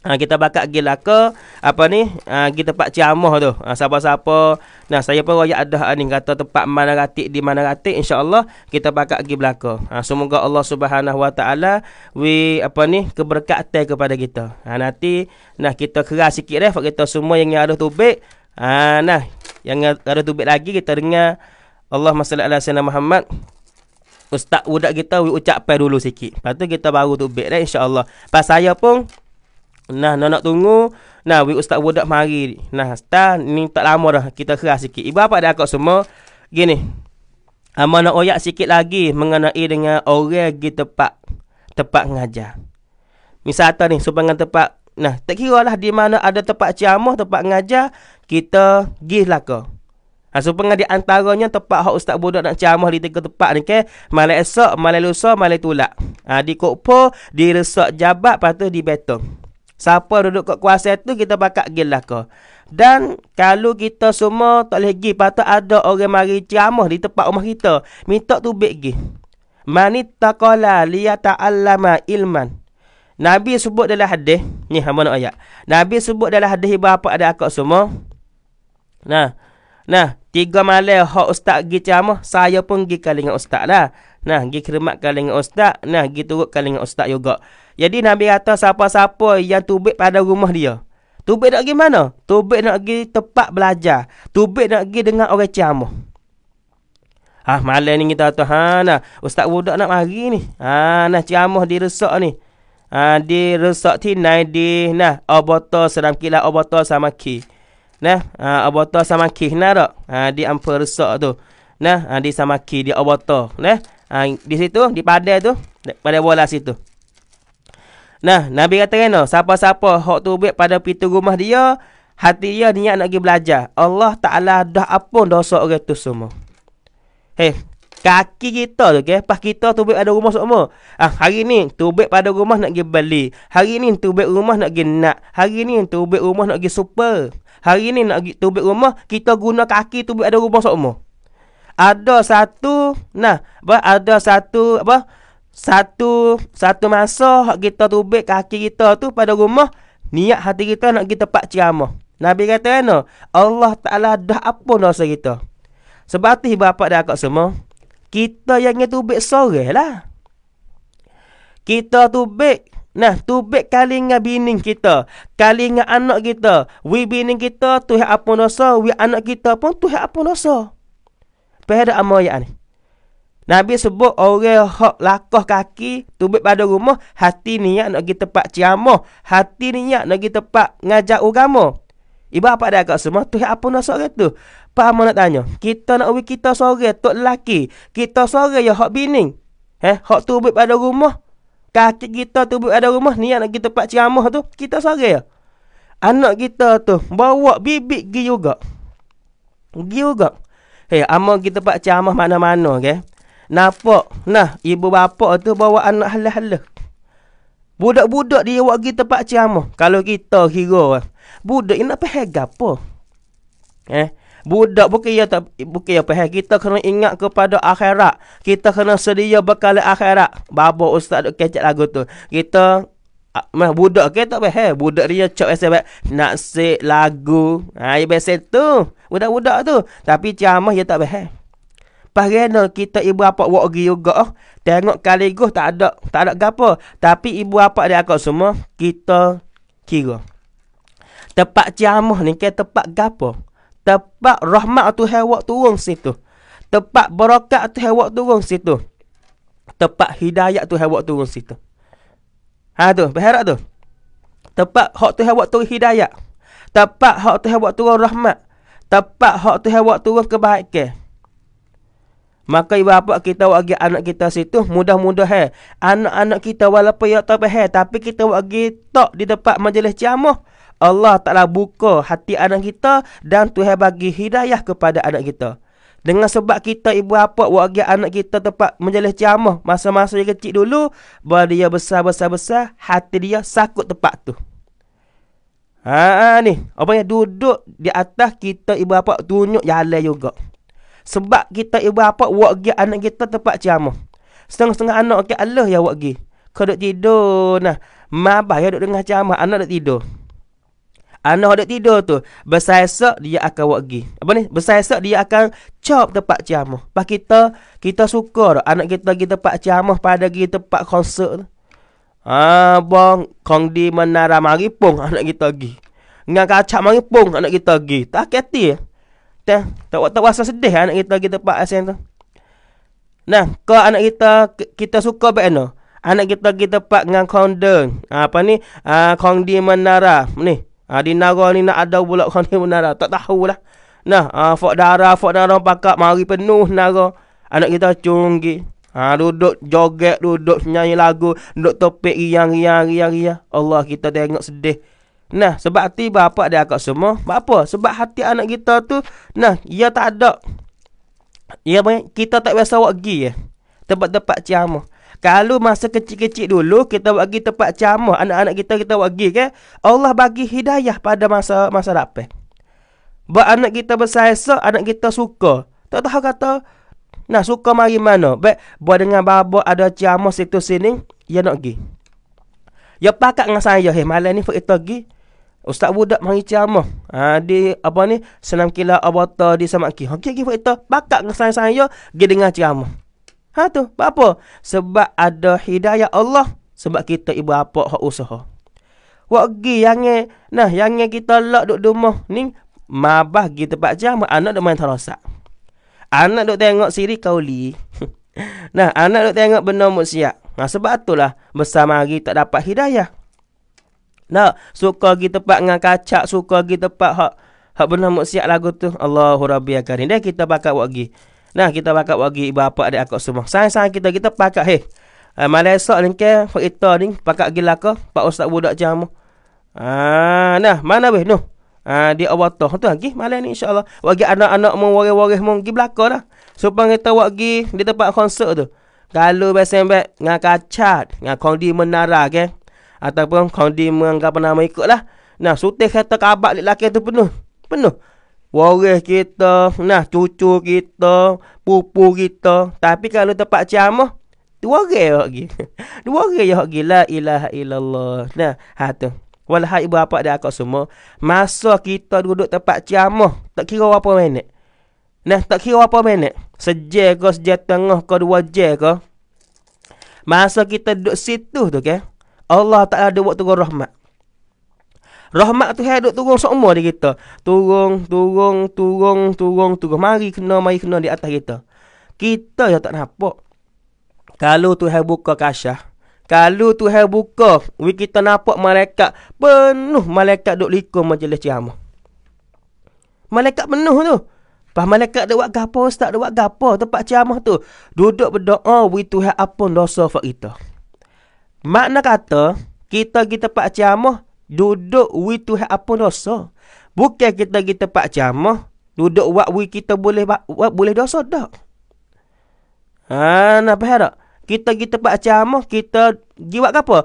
Ha, kita bakat gil ke apa ni ha, ah, kita tempat ciamah tu ha, siapa-siapa nah saya pun royak ada ni kata tempat mana ratik di mana ratik insyaallah kita bakat gil belaka ha, semoga Allah Subhanahu wa taala we apa ni keberkatan kepada kita ha, nanti nah kita keras sikit deh kita semua yang ada tubik ha, nah yang ada tubik lagi kita dengar Allah masallallahu alaihi wasallam Muhammad Ustaz budak kita we ucapkan dulu sikit. Lepas tu kita baru tubik dah insya-Allah. Pas saya pun Nah, nak nak tunggu. Nah, we ustaz bodak mari. Nah, star ni tak lama dah kita keras sikit. Ibu apa dah kau semua? Gini. Ama nak oyak sikit lagi mengenai dengan orang gi tempat tempat ngajar. Misal tadi supaya tempat Nah, tak kira lah di mana ada tempat ciamah, tempat ngajar, kita gih lah ke. Ha, so, pengen di antaranya tempat hak ustaz bodak nak ciamah di tiga tempat ni, ke? Malai esok, malai lusa, malai tulak. Ha, di kokpo, di resok jabat, lepas di betong. Siapa duduk kat kuasa tu kita bakat gila ke. Dan kalau kita semua tak boleh pergi patut ada orang mari ceramah di tempat rumah kita. Minta tu baik pergi. Mani taqala liya ta'allama ilman. Nabi sebut dalam hadis, ni hamba nak ayat. Nabi sebut dalam hadis berapa ada akak semua. Nah. Nah, tiga malam hak ustaz pergi ceramah, saya pun pergi kali dengan ustaz lah. Nah, pergi kerumat kali dengan ustaz, nah pergi turut kali dengan ustaz juga. Jadi Nabi kata siapa-siapa yang tubik pada rumah dia. Tubik nak pergi mana? Tubik nak pergi tempat belajar. Tubik nak pergi dengan orang ceramah. Ah, malam ni kita kata, ha, nah, ustaz budak nak mari ni. Ha, nah ceramah dirosak ni. Ha, ah, dirosak ti naik di, nah, obotol seram kila obotol sama ki. Nah, ha, ah, obotol sama ki, nah, tak? Ha, di ampe rosak tu. Nah, ha, di sama ki, di obotol. Nah, ha, di situ, di padai tu. Padai bola situ. Nah, Nabi kata kan oh, siapa-siapa hok tu buat pada pintu rumah dia, hati dia niat nak pergi belajar. Allah Ta'ala dah apun dosa orang itu semua. Hei, kaki kita tu, okay? pas kita tu buat pada rumah semua. Ah, hari ni tu buat pada rumah nak pergi beli. Hari ni tu buat rumah nak pergi nak. Hari ni tu buat rumah nak pergi super. Hari ni nak pergi tu buat rumah, kita guna kaki tu buat pada rumah semua. Ada satu, nah, apa, ada satu, apa, satu satu masa hak kita tubik kaki kita tu pada rumah niat hati kita nak kita pak ceramah. Nabi kata kan Allah Taala dah apa dosa kita. Sebab tu bapak dan akak semua kita yang ngitu tubik sore lah. Kita tubik Nah, tubik kali dengan bini kita, kali dengan anak kita, wi bini kita tu apa dosa, wi anak kita pun tu apa dosa. Pehada amoyan aneh. Nabi sebut orang hak lakah kaki tubik pada rumah hati niat nak pergi tempat ciamah, hati niat nak pergi tempat ngajak agama. Ibu apa dia kat semua tu apa nak sore tu? Pak mau nak tanya. Kita nak we kita sore tok laki Kita sore ya hak bini. Eh, hak tubik pada rumah. Kaki kita tubik pada rumah niat nak pergi tempat ciamah tu, kita sore ya. Anak kita tu bawa bibik gi juga. Gi juga. Hei, eh, ama kita pak ciamah mana-mana, okay? Nampak? Nah, ibu bapa tu bawa anak halal halal, Budak-budak dia buat pergi tempat ciamu. Kalau kita kira. Budak ini nak pahag apa? Eh? Budak bukan ya tak bukan ya pahal kita kena ingat kepada akhirat. Kita kena sedia bekal akhirat. Babo ustaz dok kecek lagu tu. Kita mah budak ke tak pahal. Budak dia cak sebab nak sik lagu. Ha ya biasa tu. Budak-budak tu. Tapi ciamah ya tak pahal. Pasal kita ibu bapa wak gi juga Tengok kali gus tak ada tak ada gapo. Tapi ibu bapa dia akak semua kita kira. Tempat ciamah ni ke tempat gapo? Tempat rahmat tu hewak turun situ. Tempat berokat tu hewak turun situ. Tempat hidayah tu hewak turun situ. Ha tu, berharap tu. Tempat hak tu hewak turun hidayah Tempat hak tu hewak turun rahmat. Tempat hak tu hewak turun kebaikan. Maka ibu bapa kita bagi anak kita situ mudah-mudahan mudah anak-anak kita walaupun ya tak bahaya tapi kita bagi tok di depan majlis ciamoh Allah taklah buka hati anak kita dan Tuhan bagi hidayah kepada anak kita. Dengan sebab kita ibu bapa bagi anak kita tempat majlis ciamoh masa-masa yang kecil dulu bila dia besar-besar-besar hati dia sakut tempat tu. Ha, ha, ni, apa yang duduk di atas kita ibu bapa tunjuk jalan juga. Sebab kita ibu apa buat gi anak kita tempat ciamah. Setengah-setengah anak ke Allah ya buat gi. Kau duk tidur nah. Mabah ya duk dengar ciamah anak duk tidur. Anak duk tidur tu, besar esok dia akan buat gi. Apa ni? Besar esok dia akan cop tempat ciamah. Pas kita kita suka dah anak kita pergi tempat ciamah pada gi tempat konsert tu. Abang ha, Kong di menara mari anak kita pergi Dengan kacak mari anak kita pergi Tak kati ya eh? Dah, tak tak rasa sedih lah anak kita kita pak asen tu. Nah, ke anak kita kita suka baik no. Anak kita kita pak dengan konde. Ah, apa ni? Ah uh, kondi menara ni. Ah di nara ni nak ada pula kondi menara. Tak tahu lah. Nah, ah uh, fok darah fok darah pakak mari penuh nara. Anak kita cunggi. Ha, ah, duduk joget, duduk nyanyi lagu, duduk topik riang, riang, riang, riang. Allah kita tengok sedih. Nah, sebab hati bapak dia akak semua. Bapa? Sebab hati anak kita tu, nah, ia tak ada. Ia banyak, kita tak biasa awak pergi ya. Tempat-tempat ciamu. Kalau masa kecil-kecil dulu, kita pergi tempat ciamu. Anak-anak kita, kita pergi ke Allah bagi hidayah pada masa masa rapih. Buat anak kita bersaisa, anak kita suka. Tak tahu kata, nah, suka mari mana. Baik, buat dengan bapa ada ciamu situ sini, ia nak gi. Ya pakak dengan saya hey, malam ni pergi Ustaz budak mari ceramah. Ha di apa ni? Senam kila abata di Samakki. Ha kiki kita bakat dengan saya-saya gi dengar ceramah. Ha tu, apa? Sebab ada hidayah Allah sebab kita ibu apa hak usaha. Wak gi yang nah yang kita lak duk rumah ni mabah gi tempat ceramah anak dok main tarosak. Anak dok tengok siri kauli. nah, anak dok tengok benda muksiat. Nah, sebab itulah besar mari tak dapat hidayah. Tak. Suka pergi tempat dengan kacak. Suka pergi tempat hak. Hak benar maksiat lagu tu. Allahu Rabbi Akarim. Dia kita pakat buat pergi. Nah kita pakat buat pergi. Bapak ada akak semua. Sayang-sayang kita. Kita pakat. Hei. Uh, malam esok ni ke. Fakita ni. Pakat pergi lah ke Pak Ustaz Budak Jamu. Ah, nah. Mana weh Nuh. Ah, dia awak tahu tu lagi malam ni insyaAllah Wagi anak-anak mu waris-waris mu Gi belakang lah Supang kita wagi Di tempat konsert tu kalau besen bet Nga kacat Nga kondi menara ke okay? Ataupun kondi menganggap nama ikut lah. Nah, sutih kereta kabak lelaki tu penuh. Penuh. Waris kita, nah cucu kita, pupu kita. Tapi kalau tempat ciamah, Dua orang yang pergi. Dua orang yang pergi lah. Ilah ilallah. Nah, hati. Walau ibu bapa dan akak semua. Masa kita duduk tempat ciamah. Tak kira apa minit. Nah, tak kira apa minit. Sejek ke, sejek tengah ke, dua jek ke. Masa kita duduk situ tu, kan? Okay? Allah Ta'ala ada buat turun rahmat. Rahmat tu hadut turun semua di kita. Turun, turun, turun, turun, turun. Mari kena, mari kena di atas kita. Kita yang tak nampak. Kalau tu hai buka kasyah. Kalau tu hai buka. We kita nampak malaikat. Penuh malaikat duk likum majlis ciamah. Malaikat penuh tu. Pas malaikat dia buat gapa, ustaz dia buat gapa tempat ciamah tu. Duduk berdoa, tu Tuhan apa dosa fak kita. Makna kata, kita kita pak ciamoh duduk we tu have apa dosa. Bukan kita kita pak ciamoh duduk wak we kita boleh wak, boleh dosa dah. Ha, nak faham tak? Kita kita pak ciamoh kita giwak apa?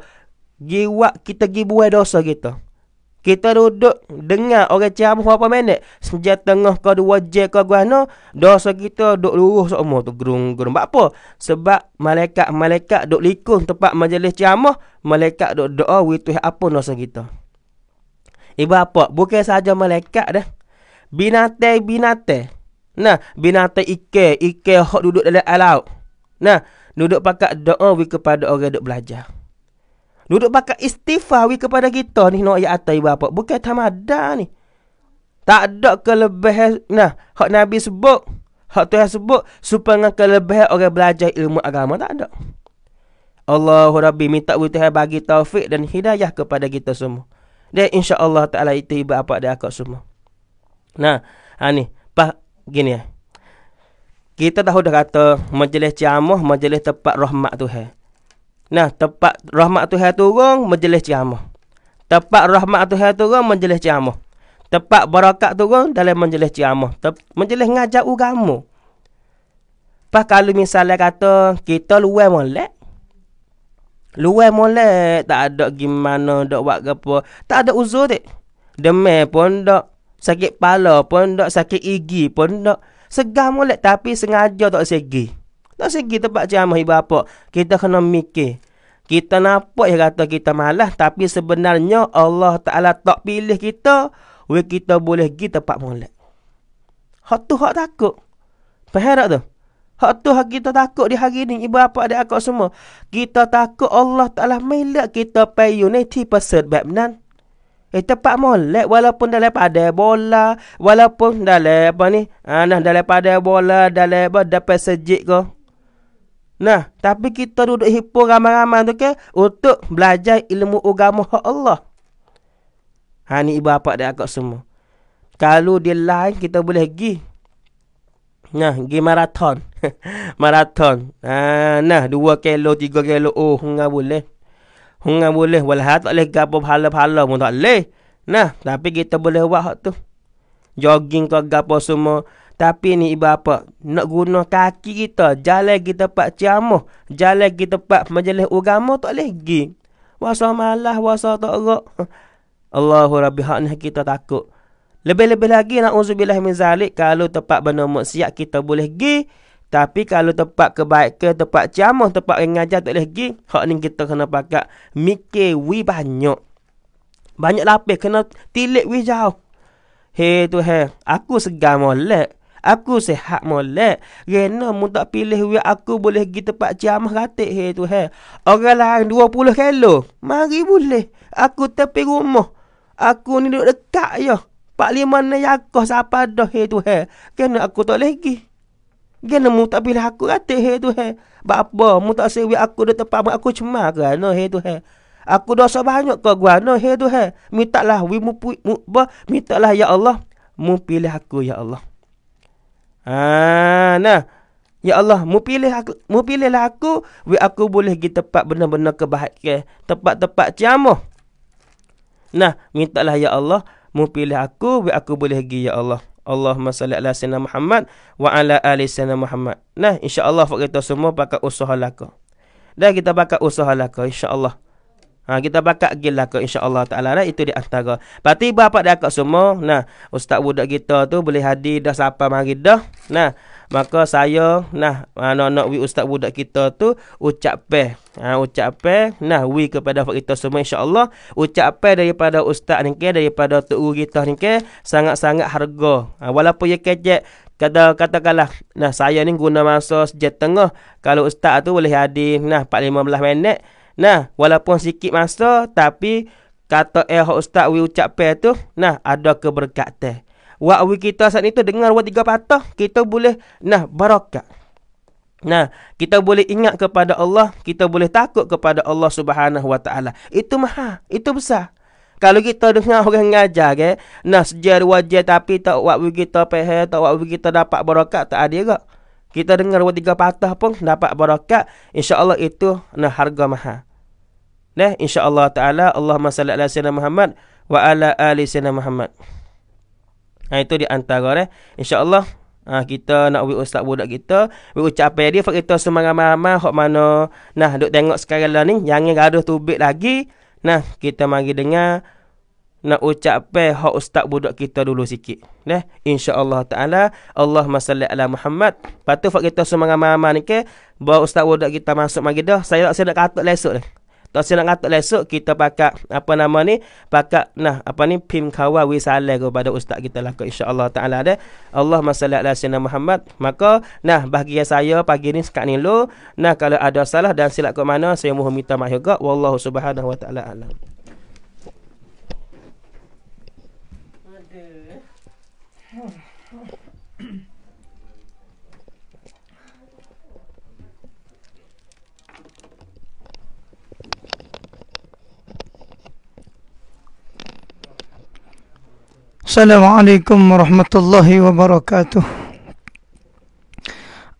Giwak kita gi buai dosa kita. Gitu. Kita duduk dengar orang ceramah berapa minit. Sejak tengah ke dua je kau guano Dosa kita duduk luruh semua tu. Gerung-gerung. apa? Sebab malaikat-malaikat duduk likun tempat majlis ceramah. Malaikat duduk doa. Itu apa dosa kita. Ibu apa? Bukan saja malaikat dah. Binate-binate. Nah, binate ike. Ike hok duduk dalam alau. Nah, duduk pakak doa kepada orang duduk belajar. Duduk pakai istighfar kepada kita ni nak ayat atas ibu apa. Bukan tamada ni. Tak ada kelebih. Nah, hak Nabi sebut. Hak Tuhan sebut. Supaya kelebih orang belajar ilmu agama. Tak ada. Allahu Rabbi minta Tuhan bagi taufik dan hidayah kepada kita semua. Dan insyaAllah ta'ala itu ibu apa dia akak semua. Nah, ha, ni. Pak, gini ya. Kita dah sudah kata majlis ciamah, majlis tempat rahmat Tuhan. Nah, tepat rahmat Tuhan turun majlis ceramah. Tepat rahmat Tuhan turun majlis ceramah. Tepat barakat turun dalam majlis ceramah. Tep, ngajar ugamu. Pas kalau misalnya kata kita luar molek. Luar molek tak ada gimana dok buat gapo. Tak ada uzur dik. Demi pun dok. Sakit pala pun dok, sakit gigi pun dok. Segam molek tapi sengaja tak segi. Tak segi tempat ceramah ibu bapa. Kita kena mikir. Kita nampak yang kata kita malas. Tapi sebenarnya Allah Ta'ala tak pilih kita. We kita boleh pergi tempat mulut. Hak tu hak takut. Faham tak tu? Hak tu hak kita takut di hari ni. Ibu bapa ada akak semua. Kita takut Allah Ta'ala milik kita payu ni. Tipe sebab nan. Eh tempat molek walaupun dalam pada bola, walaupun dalam apa ni? Ah dah dalam pada bola, dalam apa dapat sejik ke? Nah, tapi kita duduk hipo ramai-ramai tu ke untuk belajar ilmu agama hak Allah. Ha ni ibu bapa dan akak semua. Kalau dia lain kita boleh pergi. Nah, pergi maraton. maraton. Ha, nah, dua kilo, tiga kilo. Oh, hingga boleh. Hingga boleh. Walhal tak boleh gapa pahala-pahala pun tak boleh. Nah, tapi kita boleh buat hak tu. Jogging ke gapa semua. Tapi ni ibu apa? Nak guna kaki kita. Jalan kita tempat ciamah. Jalan kita tempat majlis agama tak boleh pergi. Wasa malah, wasa tak rak. Allahu Rabbi ni kita takut. Lebih-lebih lagi nak uzubillah min zalik. Kalau tempat benda maksiat kita boleh pergi. Tapi kalau tempat kebaikan, tempat ciamah, tempat yang ngajar tak boleh pergi. Hak ni kita kena pakai mikir wi banyak. Banyak lapis kena tilik wi jauh. Hei tu hei. Aku segar molek. Aku sehat molek. Rena mu tak pilih we aku boleh pergi tempat ciamah ratik he tu he. Orang lain 20 kilo. Mari boleh. Aku tepi rumah. Aku ni duduk dekat ya. Pak lima ni yakoh siapa dah he tu he. kenapa aku tak boleh pergi. Kena mu tak pilih aku ratik he tu he. Bapa mu tak sewi aku di tempat mu aku cemah kerana he tu he. Aku dosa banyak kau gua no he tu he. Mintalah we mu mu ba mintalah ya Allah mu pilih aku ya Allah. Ah, nah. Ya Allah, mu pilih aku, mu pilihlah aku, we aku boleh pergi tempat benar-benar kebahagia, tempat-tempat ciamoh. Nah, mintalah ya Allah, mu pilih aku, we aku boleh pergi ya Allah. Allahumma salli ala sayyidina Muhammad wa ala ali sayyidina Muhammad. Nah, insya-Allah kita semua pakai usaha lah Dah kita pakai usaha lah insya-Allah. Ha, kita bakat gila lah ke insyaAllah ta'ala lah. Itu di antara. Berarti bapak dia akak semua. Nah, ustaz budak kita tu boleh hadir dah sampai mari dah. Nah, maka saya, nah, anak-anak wi ustaz budak kita tu ucap peh. Ha, ucap peh. Nah, wi kepada kita semua insyaAllah. Ucap peh daripada ustaz ni ke, daripada tu guru kita ni ke. Sangat-sangat harga. Ha, walaupun ia kejek. Kata katakanlah nah saya ni guna masa sejak kalau ustaz tu boleh hadir nah 4 15 minit Nah, walaupun sikit masa tapi kata eh ustaz we ucap pe tu nah ada keberkatan. Wak we kita saat ni dengar wak tiga patah kita boleh nah barakat. Nah, kita boleh ingat kepada Allah, kita boleh takut kepada Allah Subhanahu Wa Taala. Itu maha, itu besar. Kalau kita dengar orang ngajar ke, nah sejar wajah tapi tak wak kita pehe, tak wak kita dapat barakat, tak ada ke. Kita dengar dua tiga patah pun dapat barakat. InsyaAllah itu nah, harga mahal. Nah, InsyaAllah ta'ala Allahumma salli ala sayyidina Muhammad wa ala ali sayyidina Muhammad. Nah, itu di antara. Eh. InsyaAllah Ha, kita nak wi ustaz budak kita wi ucap dia fak semua semangat mama hok mana nah duk tengok sekarang lah ni jangan gaduh tubik lagi nah kita mari dengar nak pe, hak ustaz budak kita dulu sikit. Neh, insya-Allah taala Allah masalli ala Muhammad. Patu fak kita semangat mama ni ke, bawa ustaz budak kita masuk mari Saya tak saya nak katuk lesok dah. Tak saya nak katuk lesok kita pakak apa nama ni? Pakak nah apa ni pim kawa wisale kepada ustaz kita lah insya-Allah taala deh. Allah masalli ala sayyidina Muhammad. Maka nah bahagia saya pagi ni sekak ni lo. Nah kalau ada salah dan silap ke mana saya mohon minta maaf juga. Wallahu subhanahu wa taala alam. السلام عليكم ورحمة الله وبركاته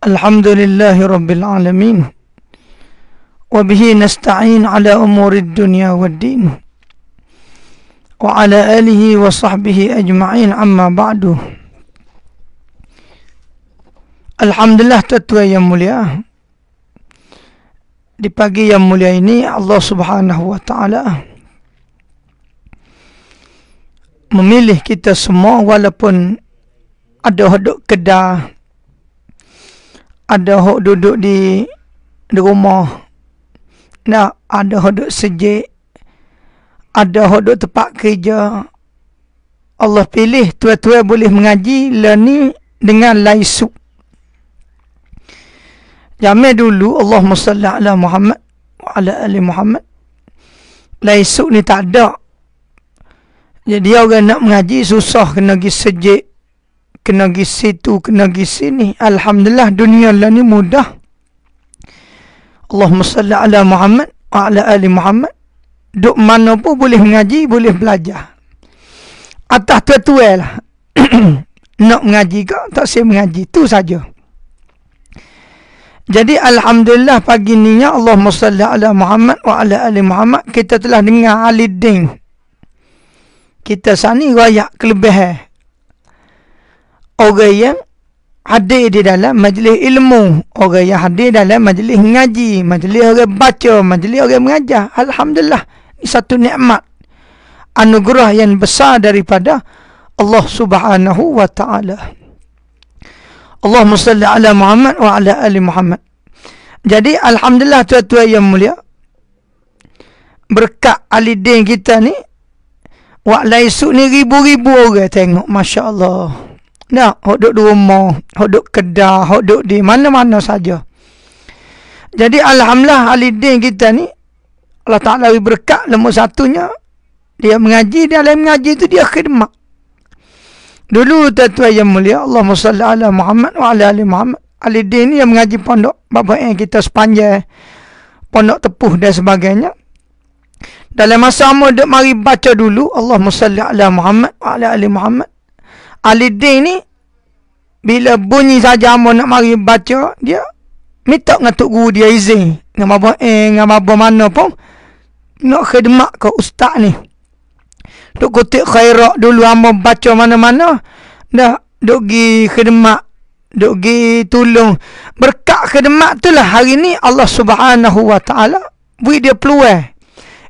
الحمد لله رب العالمين وبه نستعين على أمور الدنيا والدين وعلى آله وصحبه أجمعين عما بعد Alhamdulillah tuan-tuan yang mulia Di pagi yang mulia ini Allah subhanahu wa ta'ala Memilih kita semua walaupun Ada duduk kedah Ada duduk di, di rumah nah, Ada duduk sejik Ada duduk tempat kerja Allah pilih tuan-tuan boleh mengaji Lani dengan laisuk Jamil dulu Allahumma salli ala Muhammad wa ala ali Muhammad. Lah ni tak ada. Jadi orang nak mengaji susah kena pergi sejik. Kena pergi situ, kena pergi sini. Alhamdulillah dunia lah ni mudah. Allahumma salli ala Muhammad wa ala ali Muhammad. dok mana pun boleh mengaji, boleh belajar. Atas tertuai lah. nak mengaji ke tak saya mengaji. Itu saja. Jadi alhamdulillah pagi ni ya Allahumma salli ala Muhammad wa ala ali Muhammad kita telah dengar Ali Ding. Kita sani royak kelebih. Orang yang hadir di dalam majlis ilmu, orang yang hadir dalam majlis ngaji, majlis orang baca, majlis orang mengajar. Alhamdulillah, ini satu nikmat anugerah yang besar daripada Allah Subhanahu wa taala. Allahumma salli ala Muhammad wa ala ali Muhammad. Jadi alhamdulillah tuan-tuan yang mulia berkat alidin kita ni wak laisuk ni ribu-ribu orang tengok masya-Allah. Nah, hok duk di rumah, hok duk kedah, hok duk di mana-mana saja. Jadi alhamdulillah alidin kita ni Allah Taala beri berkat lemu satunya dia mengaji dia lain mengaji tu dia khidmat. Dulu tuan-tuan yang mulia Allah salli ala Muhammad wa ala ali Muhammad Ali Alidin ni yang mengaji pondok Bapak yang kita sepanjang eh, Pondok tepuh dan sebagainya Dalam masa amal dia mari baca dulu Allah salli ala Muhammad wa ala ali Muhammad Ali Alidin ni Bila bunyi saja amal nak mari baca Dia minta dengan Tok Guru dia izin Dengan Bapak eh, dengan mana pun Nak khidmat ke Ustaz ni Duk kutip khairat dulu Amba baca mana-mana Dah Duk pergi khidmat Duk pergi tolong Berkat khidmat tu lah hari ni Allah subhanahu wa ta'ala Beri dia peluang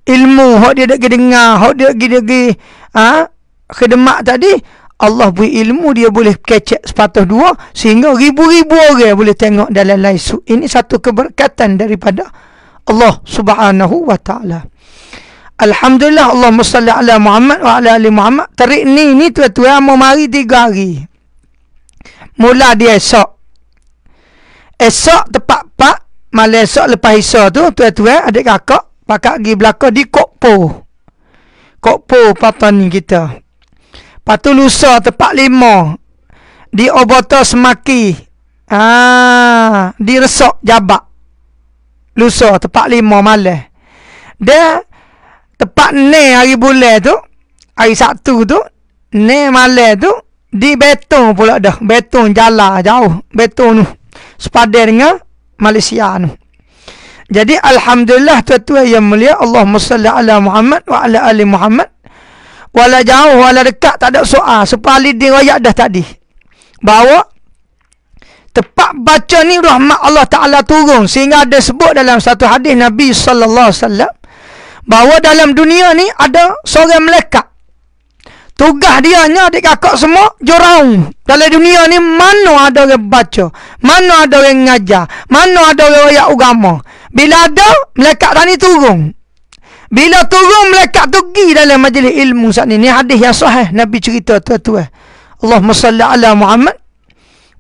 Ilmu Hak dia dah dengar Hak dia pergi ha, Khidmat tadi Allah beri ilmu dia boleh kecek sepatah dua sehingga ribu-ribu orang boleh tengok dalam laisu. Ini satu keberkatan daripada Allah Subhanahu wa taala. Alhamdulillah Allah salli ala Muhammad wa ala ali Muhammad. Tarik ni ni tu tu amo mari tiga hari. Mula dia esok. Esok tepat pak malam esok lepas isa tu tu tu adik kakak pakak gi belaka di Kokpo. Kokpo patan kita. Patu lusa tepat lima di obotos Semaki. Ah, di Resok Jabak. Lusa tepat lima malam. Dia tepat ni hari bulan tu hari Sabtu tu ni malam tu di beton, pula dah beton jalan jauh betong tu sepadan dengan Malaysia tu jadi alhamdulillah tu-tu yang mulia Allahumma salli ala Muhammad wa ala ali Muhammad wala jauh wala dekat tak ada soal sepali di rakyat dah tadi bahawa tepat baca ni rahmat Allah Taala turun sehingga ada sebut dalam satu hadis Nabi saw bahawa dalam dunia ni ada seorang meleka, Tugas dia hanya adik kakak semua jorau. Dalam dunia ni mana ada orang baca, mana ada orang ngajar, mana ada orang royak agama. Bila ada malaikat tadi turun. Bila turun meleka tu pergi dalam majlis ilmu saat ni. Ni hadis yang sahih Nabi cerita tuan-tuan. Allahumma salli ala Muhammad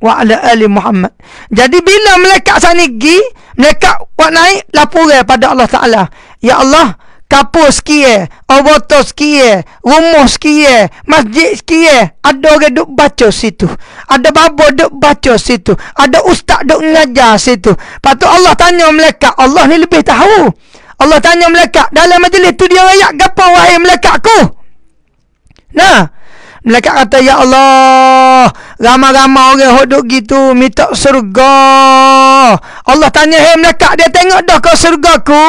wa ala ali Muhammad. Jadi bila meleka sana pergi, malaikat buat naik laporan pada Allah Taala. Ya Allah, kapur sekie, obotos sekie, rumah sekie, masjid sekie. Ada orang duk baca situ. Ada babo duk baca situ. Ada ustaz duk ngajar situ. Patut Allah tanya mereka, Allah ni lebih tahu. Allah tanya mereka, dalam majlis tu dia rakyat gapo wahai mereka aku. Nah, mereka kata, Ya Allah, ramai-ramai orang hodok gitu, minta surga. Allah tanya, hey, mereka, dia tengok dah ke surga aku.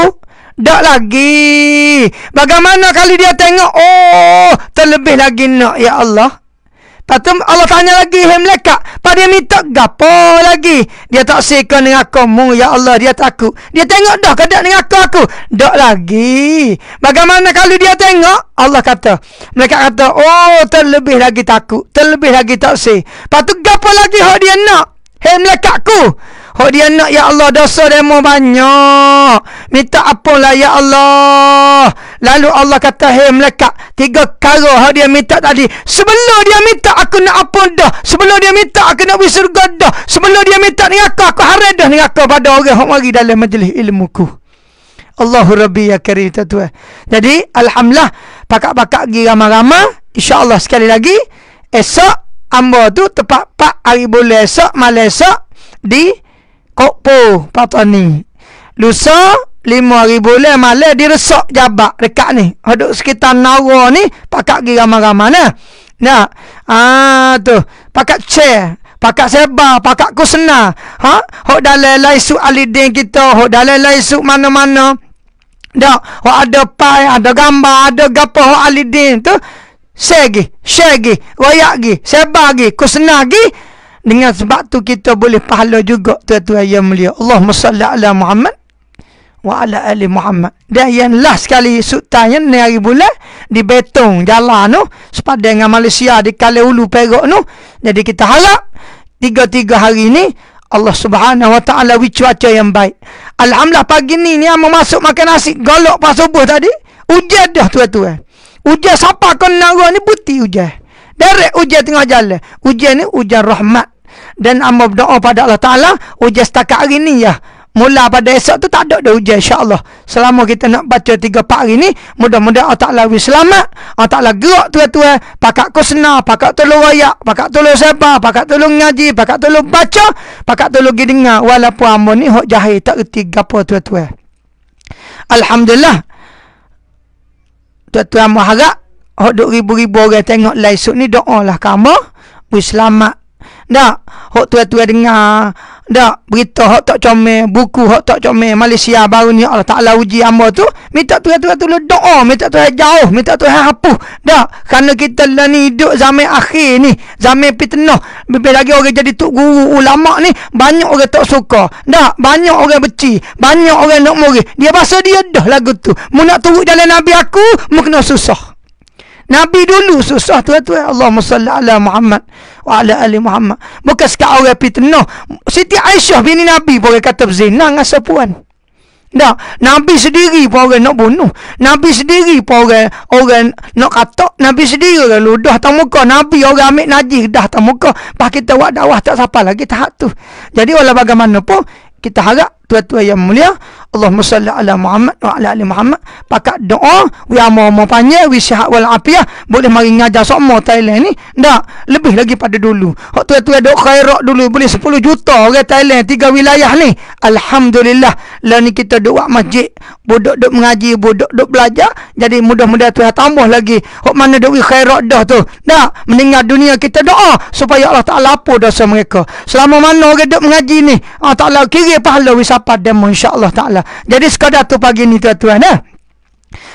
Tak lagi Bagaimana kali dia tengok Oh Terlebih lagi nak Ya Allah Lepas tu Allah tanya lagi Hei mereka Pada minta Gapa lagi Dia tak sikon dengan aku ya Allah Dia takut Dia tengok dah Kedak dengan aku aku Tak lagi Bagaimana kali dia tengok Allah kata Mereka kata Oh terlebih lagi takut Terlebih lagi tak si Lepas tu Gapa lagi Hak dia nak Hei mereka aku Hak dia nak ya Allah dosa demo banyak. Minta apa lah ya Allah. Lalu Allah kata hey malaikat tiga kara hak dia minta tadi. Sebelum dia minta aku nak apa dah. Sebelum dia minta aku nak pergi surga dah. Sebelum dia minta ni aku aku harap dah ni aku pada orang hak mari dalam majlis ilmu ku. Allahu Rabbi ya Karim tu Jadi alhamdulillah pakak-pakak gi ramai-ramai insya-Allah sekali lagi esok ambo tu tepat pak hari boleh esok malam esok di kok Kokpo Patani Lusa Lima ribu bulan malam Dia resok jabak Dekat ni Aduk sekitar Nara ni pakak pergi ramai-ramai Nah Nah ah, tu pakak chair pakak seba pakak kusna Ha Hok dalai lai su alidin kita Hok dalai lai su mana-mana Dak Hok ada pai Ada gambar Ada gapa Hok alidin tu Segi Segi Wayak gi Seba gi Kusna gi dengan sebab tu kita boleh pahala juga tuan-tuan yang mulia. Allahumma salli ala Muhammad wa ala ali Muhammad. Dan yang last sekali sultan ni hari bulan di betong jalan tu sepadan dengan Malaysia di Kuala Ulu Perak tu. Jadi kita harap tiga-tiga hari ni Allah Subhanahu wa taala wi cuaca yang baik. Alhamdulillah pagi ni ni amo masuk makan nasi golok pas subuh tadi. Hujan dah tuan-tuan. Hujan siapa kau kena ni putih hujan. Dari hujan tengah jalan. Hujan ni hujan rahmat dan amba berdoa pada Allah Taala hujan setakat hari ni ya. Mula pada esok tu tak ada dah hujan insya-Allah. Selama kita nak baca tiga pak hari ni, mudah-mudahan Allah Taala wis selamat. Allah Taala gerak tuan-tuan, pakak ko pakak tolong royak, pakak tolong siapa pakak tolong ngaji, pakak tolong baca, pakak tolong gi dengar walaupun amba ni hok jahil tak reti gapo tua tuan Alhamdulillah. tua-tua mahu harap Hok duk ribu-ribu orang tengok live esok ni lah kamu. bu selamat tak. Hak tua-tua dengar. Tak. Berita hak tak comel. Buku hak tak comel. Malaysia baru ni Allah Ta'ala uji amba tu. Minta tua-tua tu lu doa. Minta tua jauh. Minta tua hapuh. Tak. Kerana kita lah ni hidup zaman akhir ni. Zaman fitnah. Lebih lagi orang jadi tuk guru ulama ni. Banyak orang tak suka. Tak. Banyak orang beci. Banyak orang nak murid. Dia bahasa dia dah lagu tu. Mu nak turut jalan Nabi aku. Mu kena susah. Nabi dulu susah tuan-tuan. Allahumma salli ala Muhammad wa ala ali Muhammad. Bukan sekak orang pi tenuh. Siti Aisyah bini Nabi boleh kata berzina dengan sepuan. Tak. Nabi sendiri pun orang nak bunuh. Nabi sendiri pun orang, orang nak katak. Nabi sendiri orang ludah tak muka. Nabi orang ambil najis dah tak muka. Lepas kita buat dakwah tak siapa lagi tahap tu. Jadi walau bagaimanapun, kita harap tuan-tuan yang mulia Allah salli ala Muhammad wa ala ali Muhammad pakat doa wi amo mo panye wi sihat wal afiah boleh mari ngajar semua Thailand ni ndak lebih lagi pada dulu hok tuan-tuan dok khairat dulu boleh 10 juta orang Thailand tiga wilayah ni alhamdulillah lah ni kita dok buat masjid bodok dok mengaji bodok dok belajar jadi mudah-mudahan tuan tambah lagi hok mana dok khairat dah tu ndak meninggal dunia kita doa supaya Allah Taala apa dosa mereka selama mana orang dok mengaji ni Allah Taala kira pahala wisata pada mu insya-Allah taala. Jadi sekadar tu pagi ni tuan-tuan eh.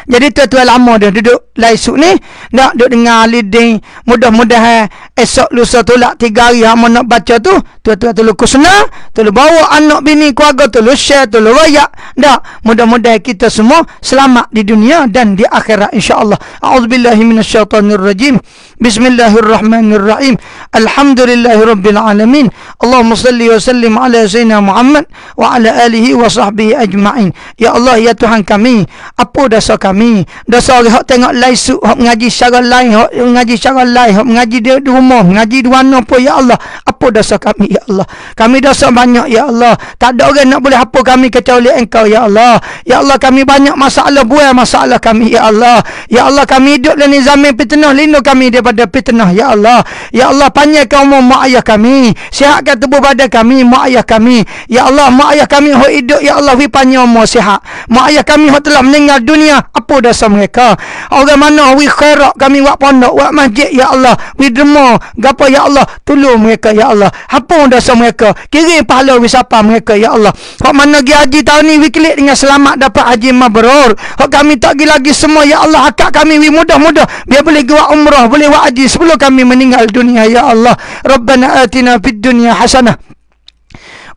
Jadi tuan-tuan lama dah duduk lain esok ni Nak duduk dengar leading Mudah-mudahan eh, esok lusa tu lah Tiga hari yang nak baca tu Tuan-tuan tu luku senang Tu bawa anak bini keluarga tu lu share tu lu rayak Dah mudah-mudahan kita semua Selamat di dunia dan di akhirat insyaAllah A'udzubillahiminasyaitanirrajim Bismillahirrahmanirrahim Alhamdulillahirrabbilalamin Allahumma salli wa sallim ala Sayyidina Muhammad Wa ala alihi wa sahbihi ajma'in Ya Allah ya Tuhan kami Apa dasar kami kami dosa orang hok tengok laisu hok mengaji secara lain hok mengaji secara lain hok mengaji di rumah mengaji di mana pun ya Allah apa dosa kami ya Allah kami dosa banyak ya Allah tak ada orang nak boleh apa kami kecuali engkau ya Allah ya Allah kami banyak masalah buai masalah kami ya Allah ya Allah kami hidup dalam nizam fitnah lindung kami daripada fitnah ya Allah ya Allah panjangkan umur mak ayah kami sihatkan tubuh badan kami mak ayah kami ya Allah mak ayah kami hok hidup ya Allah wi panjang umur sihat mak ayah kami hok telah meninggal dunia apa dasar mereka orang mana we khairat kami buat pondok buat masjid ya Allah we derma gapa ya Allah tolong mereka ya Allah apa dasar mereka kirim pahala we siapa mereka ya Allah hok mana gi haji tahun ni we klik dengan selamat dapat haji mabrur hok kami tak gi lagi semua ya Allah akak kami we mudah-mudah dia boleh gi umrah boleh buat haji sebelum kami meninggal dunia ya Allah rabbana atina fid dunya hasanah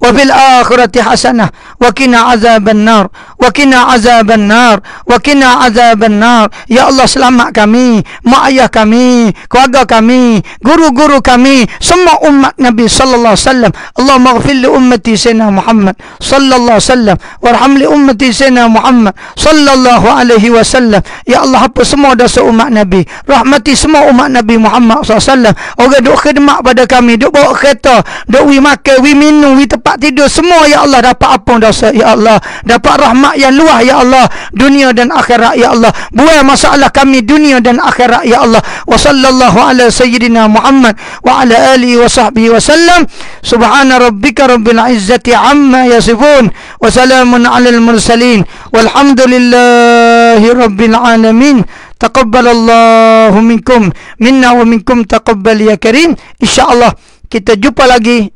وفي الآخرة حسنة وكنا عذاب النار وكنا عذاب النار وكنا عذاب النار يا الله سلام kami معي kami keluarga kami guru-guru kami semua umat Nabi sallallahu alaihi wasallam Allah maghfir li ummati sayyidina Muhammad sallallahu alaihi wasallam warham li ummati sayyidina Muhammad sallallahu alaihi wasallam ya Allah apa semua dosa umat Nabi rahmati semua umat Nabi Muhammad sallallahu alaihi wasallam orang duk khidmat pada kami duk bawa kereta duk wi makan wi minum wi tempat tempat tidur semua ya Allah dapat apa? dosa ya Allah dapat rahmat yang luas ya Allah dunia dan akhirat ya Allah buai masalah kami dunia dan akhirat ya Allah wa sallallahu ala sayyidina Muhammad wa ala alihi wa sahbihi wa sallam subhana rabbika rabbil izzati amma yasifun wa salamun ala al mursalin walhamdulillahi rabbil alamin تقبل الله منكم منا ومنكم تقبل يا كريم ان شاء الله kita jumpa lagi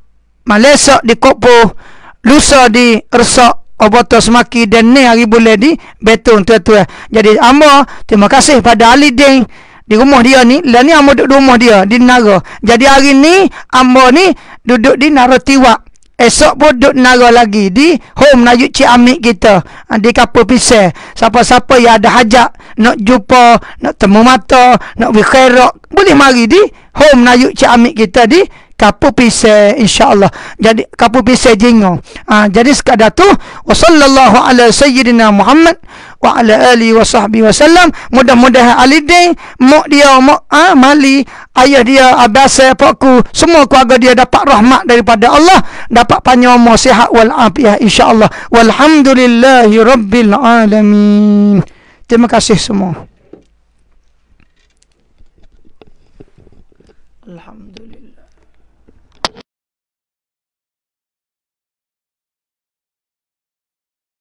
malesak di kopo lusa di resak obat semaki dan ni hari boleh di betul tu tu jadi ambo terima kasih pada Ali deng di rumah dia ni dan lah ni ambo duduk di rumah dia di naga jadi hari ni ambo ni duduk di narotiwak Esok pun duduk naga lagi di home Najib Cik Amik kita. Ah, di kapal pisah. Siapa-siapa yang ada hajat nak jumpa, nak temu mata, nak berkherok. Boleh mari di home Najib Cik Amik kita di kapu pisai insyaallah jadi kapu pisai jingo ha, jadi sekadar tu wa sallallahu ala sayyidina Muhammad wa ala ali wa sahbi wa sallam mudah-mudahan alidin mak dia mak ha, mali ayah dia abah saya pokku semua keluarga dia dapat rahmat daripada Allah dapat panjang sihat wal afiat insyaallah walhamdulillahi alamin terima kasih semua